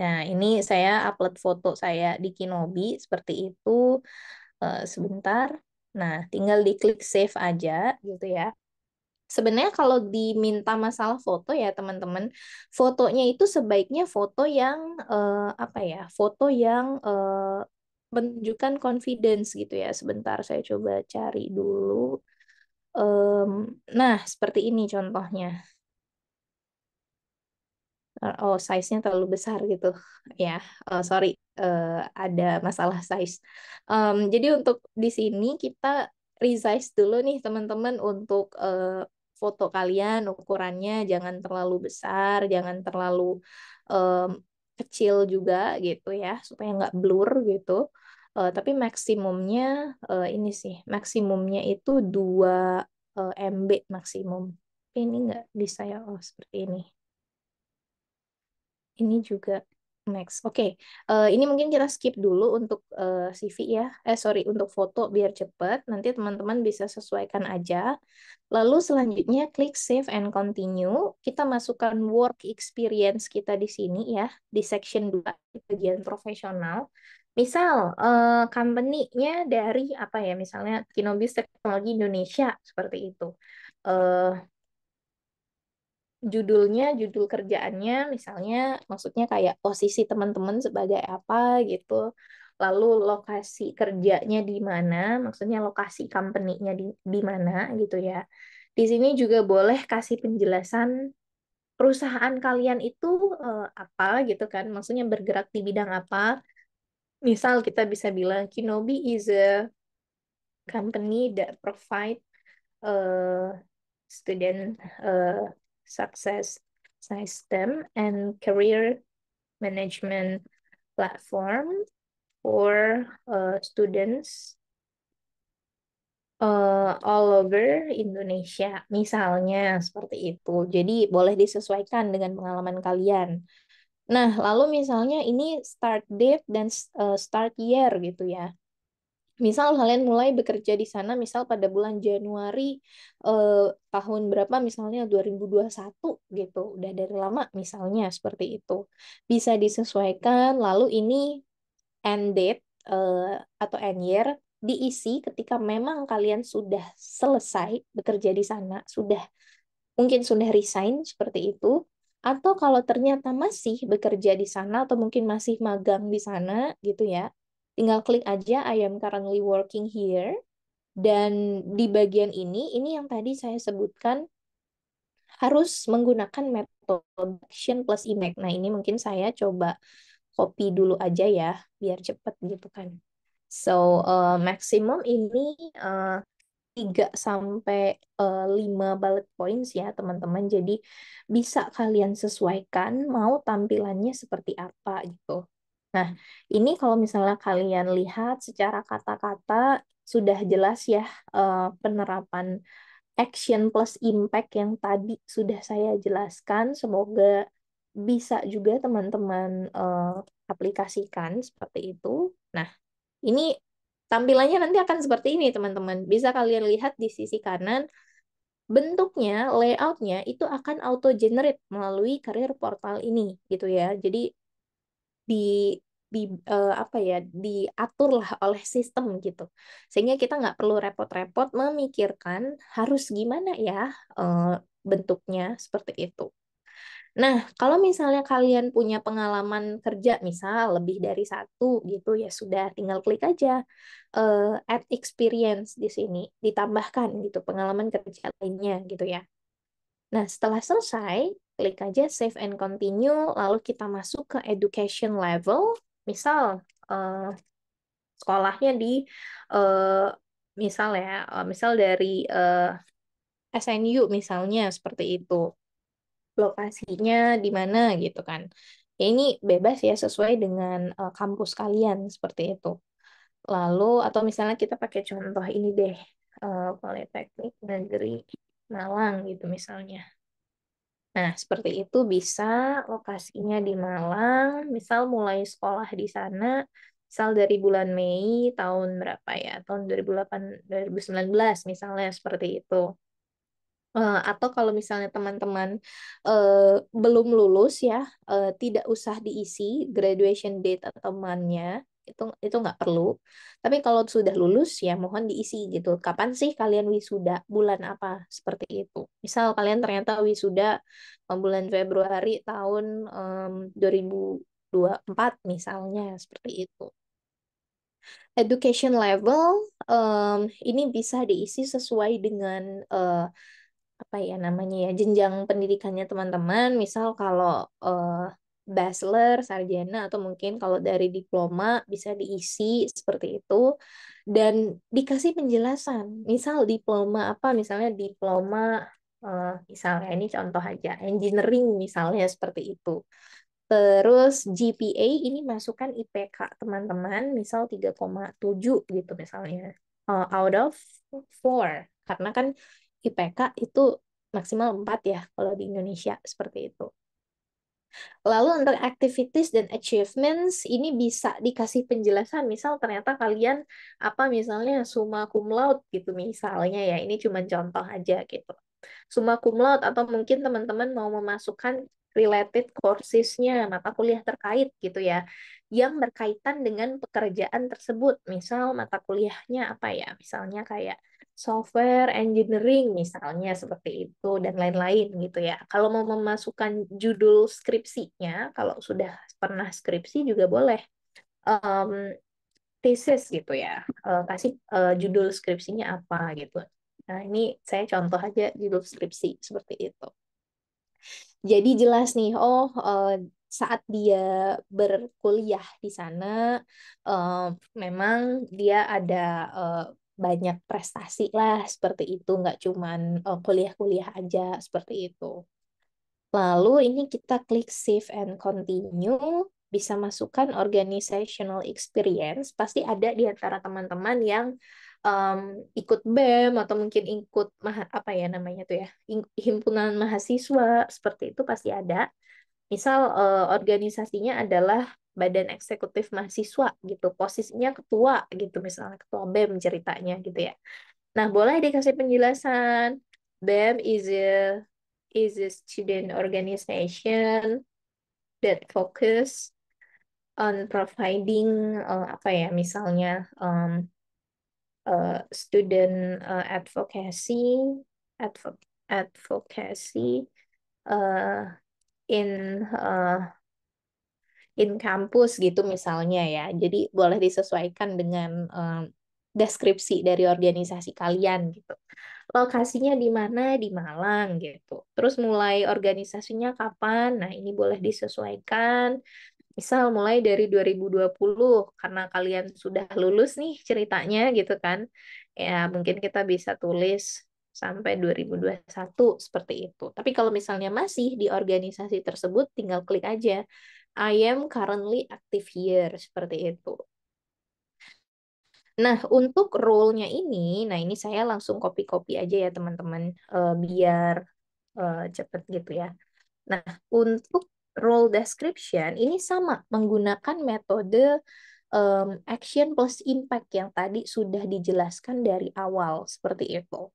Nah, ini saya upload foto saya di Kinobi seperti itu uh, sebentar. Nah, tinggal diklik save aja gitu ya sebenarnya kalau diminta masalah foto ya teman-teman fotonya itu sebaiknya foto yang uh, apa ya foto yang uh, menunjukkan confidence gitu ya sebentar saya coba cari dulu um, nah seperti ini contohnya eh, oh size-nya terlalu besar gitu ya yeah. uh, sorry uh, ada masalah size um, jadi untuk di sini kita resize dulu nih teman-teman untuk uh, foto kalian ukurannya jangan terlalu besar, jangan terlalu um, kecil juga gitu ya, supaya nggak blur gitu. Uh, tapi maksimumnya uh, ini sih, maksimumnya itu 2 uh, eh, MB maksimum. Ini nggak bisa ya, oh seperti ini. Ini juga Next, oke. Okay. Uh, eh, ini mungkin kita skip dulu untuk uh, eh, CV ya. Eh sorry, untuk foto biar cepat. Nanti teman-teman bisa sesuaikan aja. Lalu selanjutnya klik save and continue. Kita masukkan work experience kita di sini ya, di section 2, di bagian profesional. Misal, uh, company-nya dari apa ya, misalnya Kinobis Teknologi Indonesia, seperti itu. Uh, judulnya, judul kerjaannya misalnya maksudnya kayak posisi teman-teman sebagai apa gitu. Lalu lokasi kerjanya di mana, maksudnya lokasi company-nya di, di mana gitu ya. Di sini juga boleh kasih penjelasan perusahaan kalian itu uh, apa gitu kan, maksudnya bergerak di bidang apa. Misal kita bisa bilang Kinobi is a company that provide uh, student uh, success system and career management platform for uh, students uh, all over Indonesia. Misalnya seperti itu. Jadi boleh disesuaikan dengan pengalaman kalian. Nah, lalu misalnya ini start date dan uh, start year gitu ya. Misal kalian mulai bekerja di sana misal pada bulan Januari eh, tahun berapa misalnya 2021 gitu. Udah dari lama misalnya seperti itu. Bisa disesuaikan lalu ini end date eh, atau end year diisi ketika memang kalian sudah selesai bekerja di sana, sudah mungkin sudah resign seperti itu atau kalau ternyata masih bekerja di sana atau mungkin masih magang di sana gitu ya Tinggal klik aja I am currently working here. Dan di bagian ini, ini yang tadi saya sebutkan harus menggunakan metode action plus impact. Nah, ini mungkin saya coba copy dulu aja ya, biar cepat gitu kan. So, uh, eh, maksimum ini uh, eh, 3 sampai uh, eh, 5 bullet points ya, teman-teman. Jadi, bisa kalian sesuaikan mau tampilannya seperti apa gitu. Nah, ini kalau misalnya kalian lihat secara kata-kata sudah jelas ya eh, penerapan action plus impact yang tadi sudah saya jelaskan. Semoga bisa juga teman-teman eh, aplikasikan seperti itu. Nah, ini tampilannya nanti akan seperti ini, teman-teman. Bisa kalian lihat di sisi kanan bentuknya, layoutnya itu akan auto generate melalui career portal ini, gitu ya. Jadi di di uh, apa ya diaturlah oleh sistem gitu sehingga kita nggak perlu repot-repot memikirkan harus gimana ya uh, bentuknya seperti itu. Nah kalau misalnya kalian punya pengalaman kerja misal lebih dari satu gitu ya sudah tinggal klik aja uh, add experience di sini ditambahkan gitu pengalaman kerja lainnya gitu ya. Nah setelah selesai klik aja save and continue, lalu kita masuk ke education level, misal uh, sekolahnya di uh, misal ya, uh, misal dari uh, SNU misalnya seperti itu, lokasinya di mana gitu kan. Ya, ini bebas ya sesuai dengan uh, kampus kalian seperti itu. Lalu atau misalnya kita pakai contoh ini deh, uh, Politeknik Negeri Malang gitu misalnya. Nah, seperti itu bisa lokasinya di Malang, misal mulai sekolah di sana, misal dari bulan Mei tahun berapa ya, tahun 2008, 2019 misalnya, seperti itu. Eh, atau kalau misalnya teman-teman uh, belum lulus ya, uh, tidak usah diisi graduation date atau temannya, itu itu nggak perlu tapi kalau sudah lulus ya mohon diisi gitu kapan sih kalian wisuda bulan apa seperti itu misal kalian ternyata wisuda eh, bulan Februari tahun um, mmm, 2024 misalnya seperti itu education level um, ini bisa diisi sesuai dengan uh, apa ya namanya ya jenjang pendidikannya teman-teman misal kalau uh, bachelor, sarjana, atau mungkin kalau dari diploma bisa diisi seperti itu. Dan dikasih penjelasan, misal diploma apa, misalnya diploma, eh, misalnya ini contoh aja, engineering misalnya seperti itu. Terus GPA ini masukkan IPK teman-teman, misal 3,7 gitu misalnya. Eh, out of 4, karena kan IPK itu maksimal 4 ya kalau di Indonesia seperti itu. Lalu untuk activities dan achievements ini bisa dikasih penjelasan. Misal ternyata kalian apa misalnya summa cum laude gitu misalnya ya. Ini cuma contoh aja gitu. Summa cum laude atau mungkin teman-teman mau memasukkan related courses-nya, mata kuliah terkait gitu ya yang berkaitan dengan pekerjaan tersebut misal mata kuliahnya apa ya misalnya kayak software engineering misalnya seperti itu dan lain-lain gitu ya. Kalau mau memasukkan judul skripsinya, kalau sudah pernah skripsi juga boleh. Um, thesis gitu ya, uh, kasih uh, judul skripsinya apa gitu. Nah ini saya contoh aja judul skripsi seperti itu. Jadi jelas nih, oh uh, saat dia berkuliah di sana uh, memang dia ada uh, banyak prestasi lah seperti itu nggak cuman eh, kuliah-kuliah oh, aja seperti itu lalu ini kita klik save and continue bisa masukkan organizational experience pasti ada di antara teman-teman yang um, ikut BEM atau mungkin ikut mah apa ya namanya tuh ya himpunan mahasiswa seperti itu pasti ada misal uh, organisasinya adalah badan eksekutif mahasiswa gitu posisinya ketua gitu misalnya ketua BEM ceritanya gitu ya nah boleh dikasih penjelasan BEM is a is a student organization that focus on providing uh, apa ya misalnya um, uh, student uh, advocacy advo advocacy uh, in uh, in kampus gitu misalnya ya. Jadi boleh disesuaikan dengan um, deskripsi dari organisasi kalian gitu. Lokasinya di mana? Di Malang gitu. Terus mulai organisasinya kapan? Nah, ini boleh disesuaikan. Misal mulai dari 2020 karena kalian sudah lulus nih ceritanya gitu kan. Ya, mungkin kita bisa tulis sampai 2021 seperti itu. Tapi kalau misalnya masih di organisasi tersebut tinggal klik aja I am currently active here seperti itu. Nah, untuk role-nya ini, nah ini saya langsung copy-copy aja ya teman-teman, uh, biar uh, cepet gitu ya. Nah, untuk role description ini sama menggunakan metode um, action plus impact yang tadi sudah dijelaskan dari awal seperti itu.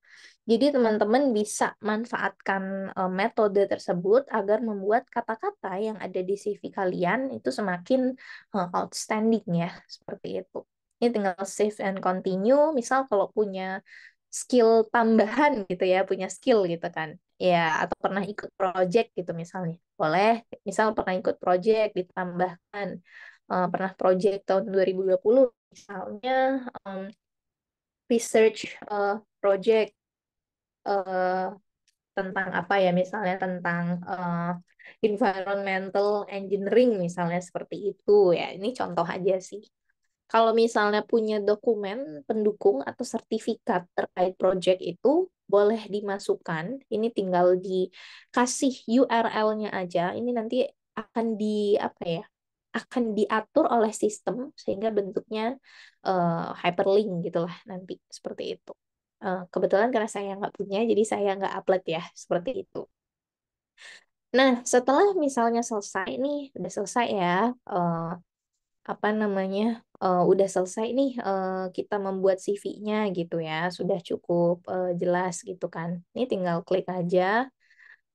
Jadi teman-teman bisa manfaatkan um, metode tersebut agar membuat kata-kata yang ada di CV kalian itu semakin um, outstanding ya seperti itu. Ini tinggal save and continue. Misal kalau punya skill tambahan gitu ya, punya skill gitu kan. Ya, atau pernah ikut project gitu misalnya. Boleh, misal pernah ikut project ditambahkan uh, pernah project tahun 2020 misalnya um, research uh, project uh, tentang apa ya misalnya tentang uh, environmental engineering misalnya seperti itu ya ini contoh aja sih kalau misalnya punya dokumen pendukung atau sertifikat terkait project itu boleh dimasukkan ini tinggal dikasih URL-nya aja ini nanti akan di apa ya akan diatur oleh sistem sehingga bentuknya uh, hyperlink gitulah nanti seperti itu. Uh, kebetulan karena saya nggak punya, jadi saya nggak upload ya seperti itu. Nah setelah misalnya selesai nih, udah selesai ya. Uh, apa namanya uh, udah selesai nih uh, kita membuat CV-nya gitu ya sudah cukup uh, jelas gitu kan ini tinggal klik aja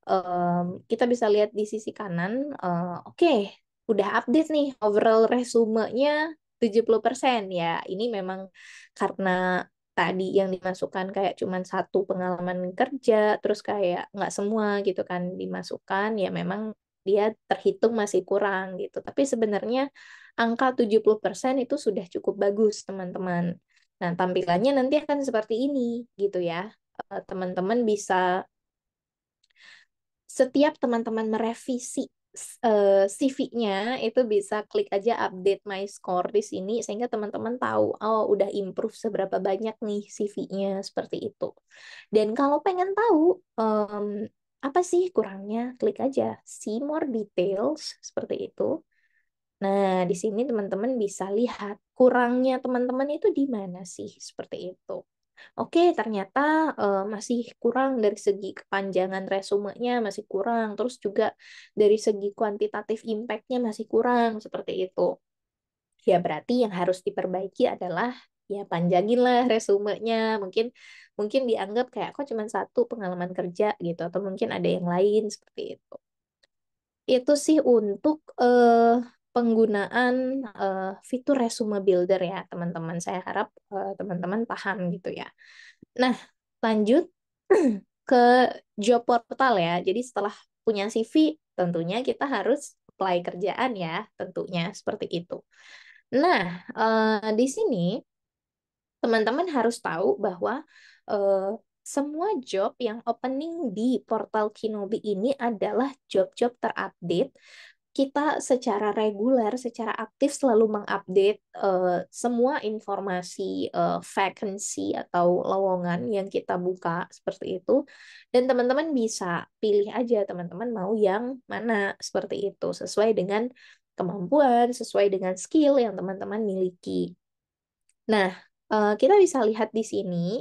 um, kita bisa lihat di sisi kanan, uh, oke, okay, udah update nih overall resumenya 70% ya ini memang karena tadi yang dimasukkan kayak cuman satu pengalaman kerja terus kayak nggak semua gitu kan dimasukkan ya memang dia terhitung masih kurang gitu tapi sebenarnya angka 70% itu sudah cukup bagus teman-teman nah tampilannya nanti akan seperti ini gitu ya eh, teman-teman bisa setiap teman-teman merevisi uh, eh, CV-nya itu bisa klik aja update my score di sini sehingga teman-teman tahu oh udah improve seberapa banyak nih CV-nya seperti itu. Dan kalau pengen tahu um, apa sih kurangnya, klik aja see more details seperti itu. Nah, di sini teman-teman bisa lihat kurangnya teman-teman itu di mana sih seperti itu. Oke, ternyata uh, masih kurang dari segi kepanjangan resumenya masih kurang, terus juga dari segi kuantitatif impactnya masih kurang seperti itu. Ya berarti yang harus diperbaiki adalah ya panjanginlah resumenya. Mungkin mungkin dianggap kayak kok cuma satu pengalaman kerja gitu atau mungkin ada yang lain seperti itu. Itu sih untuk uh, penggunaan uh, fitur resume builder ya teman-teman. Saya harap eh, teman-teman uh, paham gitu ya. Nah, lanjut ke job portal ya. Jadi setelah punya CV, tentunya kita harus apply kerjaan ya, tentunya seperti itu. Nah, uh, di sini teman-teman harus tahu bahwa uh, semua job yang opening di portal Kinobi ini adalah job-job terupdate kita secara reguler, secara aktif selalu mengupdate uh, semua informasi uh, vacancy atau lowongan yang kita buka seperti itu. Dan teman-teman bisa pilih aja teman-teman mau yang mana seperti itu sesuai dengan kemampuan, sesuai dengan skill yang teman-teman miliki. Nah, uh, kita bisa lihat di sini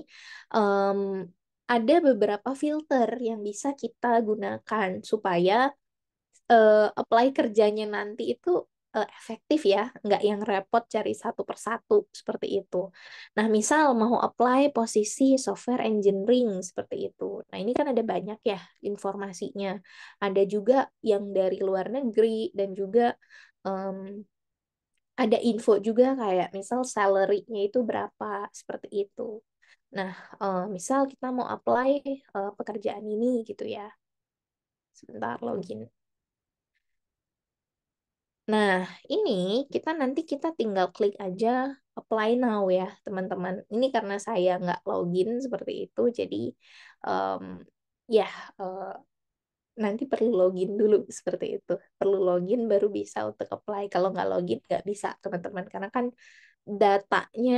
um, ada beberapa filter yang bisa kita gunakan supaya uh, apply kerjanya nanti itu uh, efektif ya, nggak yang repot cari satu persatu seperti itu. Nah, misal mau apply posisi software engineering seperti itu. Nah, ini kan ada banyak ya informasinya. Ada juga yang dari luar negeri dan juga um, ada info juga kayak misal salary-nya itu berapa seperti itu. Nah, eh, misal kita mau apply pekerjaan ini gitu ya. Sebentar login. Nah, ini kita nanti kita tinggal klik aja apply now ya, teman-teman. Ini karena saya nggak login seperti itu, jadi um, ya uh, nanti perlu login dulu seperti itu. Perlu login baru bisa untuk apply. Kalau nggak login nggak bisa, teman-teman. Karena kan datanya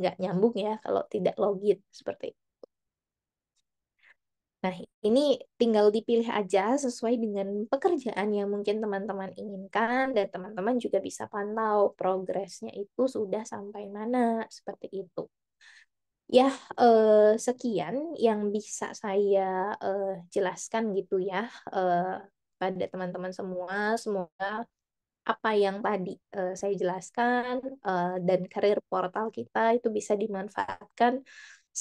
nggak nyambung ya kalau tidak login seperti itu. Nah, ini tinggal dipilih aja sesuai dengan pekerjaan yang mungkin teman-teman inginkan dan teman-teman juga bisa pantau progresnya itu sudah sampai mana, seperti itu. Ya, eh, sekian yang bisa saya eh, jelaskan gitu ya eh, pada teman-teman semua. Semoga apa yang tadi eh, saya jelaskan eh, dan karir portal kita itu bisa dimanfaatkan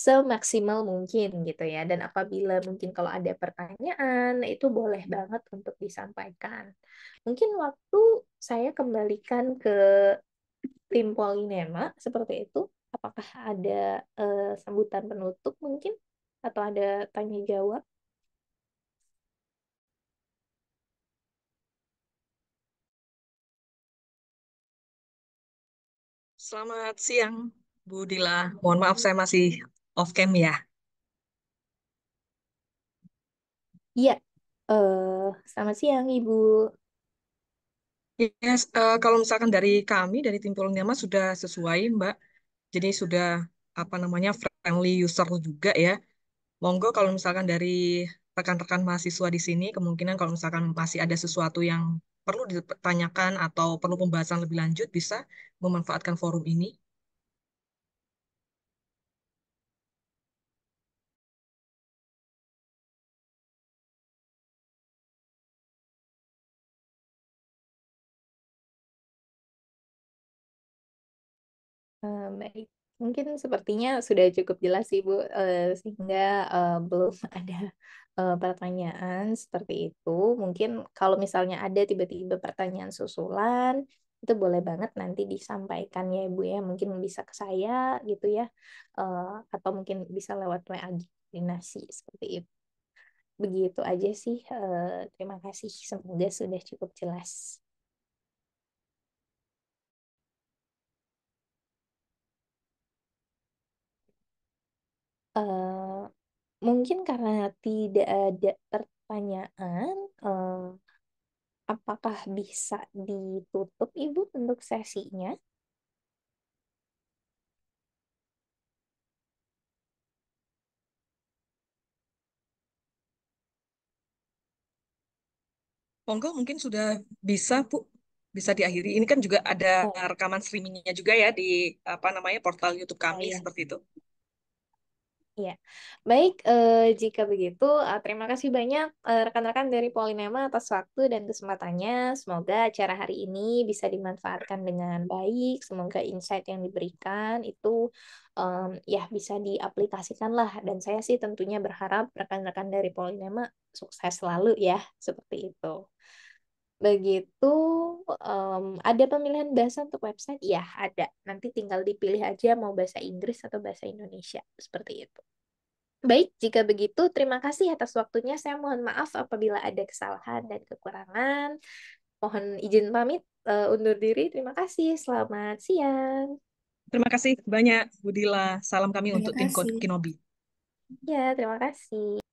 semaksimal mungkin gitu ya. Dan apabila mungkin kalau ada pertanyaan itu boleh banget untuk disampaikan. Mungkin waktu saya kembalikan ke tim Polinema seperti itu. Apakah ada uh, sambutan penutup mungkin atau ada tanya jawab? Selamat siang, Bu Dila. Mohon maaf saya masih Off cam ya? Iya, uh, selamat siang Ibu. Yes, uh, kalau misalkan dari kami, dari tim Polonema sudah sesuai Mbak. Jadi sudah apa namanya friendly user juga ya. Monggo kalau misalkan dari rekan-rekan mahasiswa di sini, kemungkinan kalau misalkan masih ada sesuatu yang perlu ditanyakan atau perlu pembahasan lebih lanjut, bisa memanfaatkan forum ini. baik. Mungkin sepertinya sudah cukup jelas sih bu eh, sehingga eh, belum ada eh, pertanyaan seperti itu. Mungkin kalau misalnya ada tiba-tiba pertanyaan susulan itu boleh banget nanti disampaikan ya bu ya. Mungkin bisa ke saya gitu ya atau mungkin bisa lewat WA dinasi seperti itu. Begitu aja sih. terima kasih. Semoga sudah cukup jelas. Eh, mungkin karena tidak ada pertanyaan, uh, apakah bisa ditutup Ibu untuk sesinya? Monggo mungkin sudah bisa, Bu. Bisa diakhiri. Ini kan juga ada oh. rekaman streamingnya juga ya di apa namanya portal YouTube kami oh, iya. seperti itu. Ya, baik. Eh, jika begitu, eh, terima kasih banyak rekan eh, rekan-rekan dari Polinema atas waktu dan kesempatannya. Semoga acara hari ini bisa dimanfaatkan dengan baik. Semoga insight yang diberikan itu um, ya bisa diaplikasikan lah. Dan saya sih tentunya berharap rekan-rekan dari Polinema sukses selalu ya, seperti itu. Begitu um, ada pemilihan bahasa untuk website? Ya, ada. Nanti tinggal dipilih aja mau bahasa Inggris atau bahasa Indonesia, seperti itu. Baik, jika begitu terima kasih atas waktunya. Saya mohon maaf apabila ada kesalahan dan kekurangan. Mohon izin pamit uh, undur diri. Terima kasih. Selamat siang. Terima kasih banyak Budila. Salam kami terima untuk kasih. tim Kinobi. Ya, terima kasih.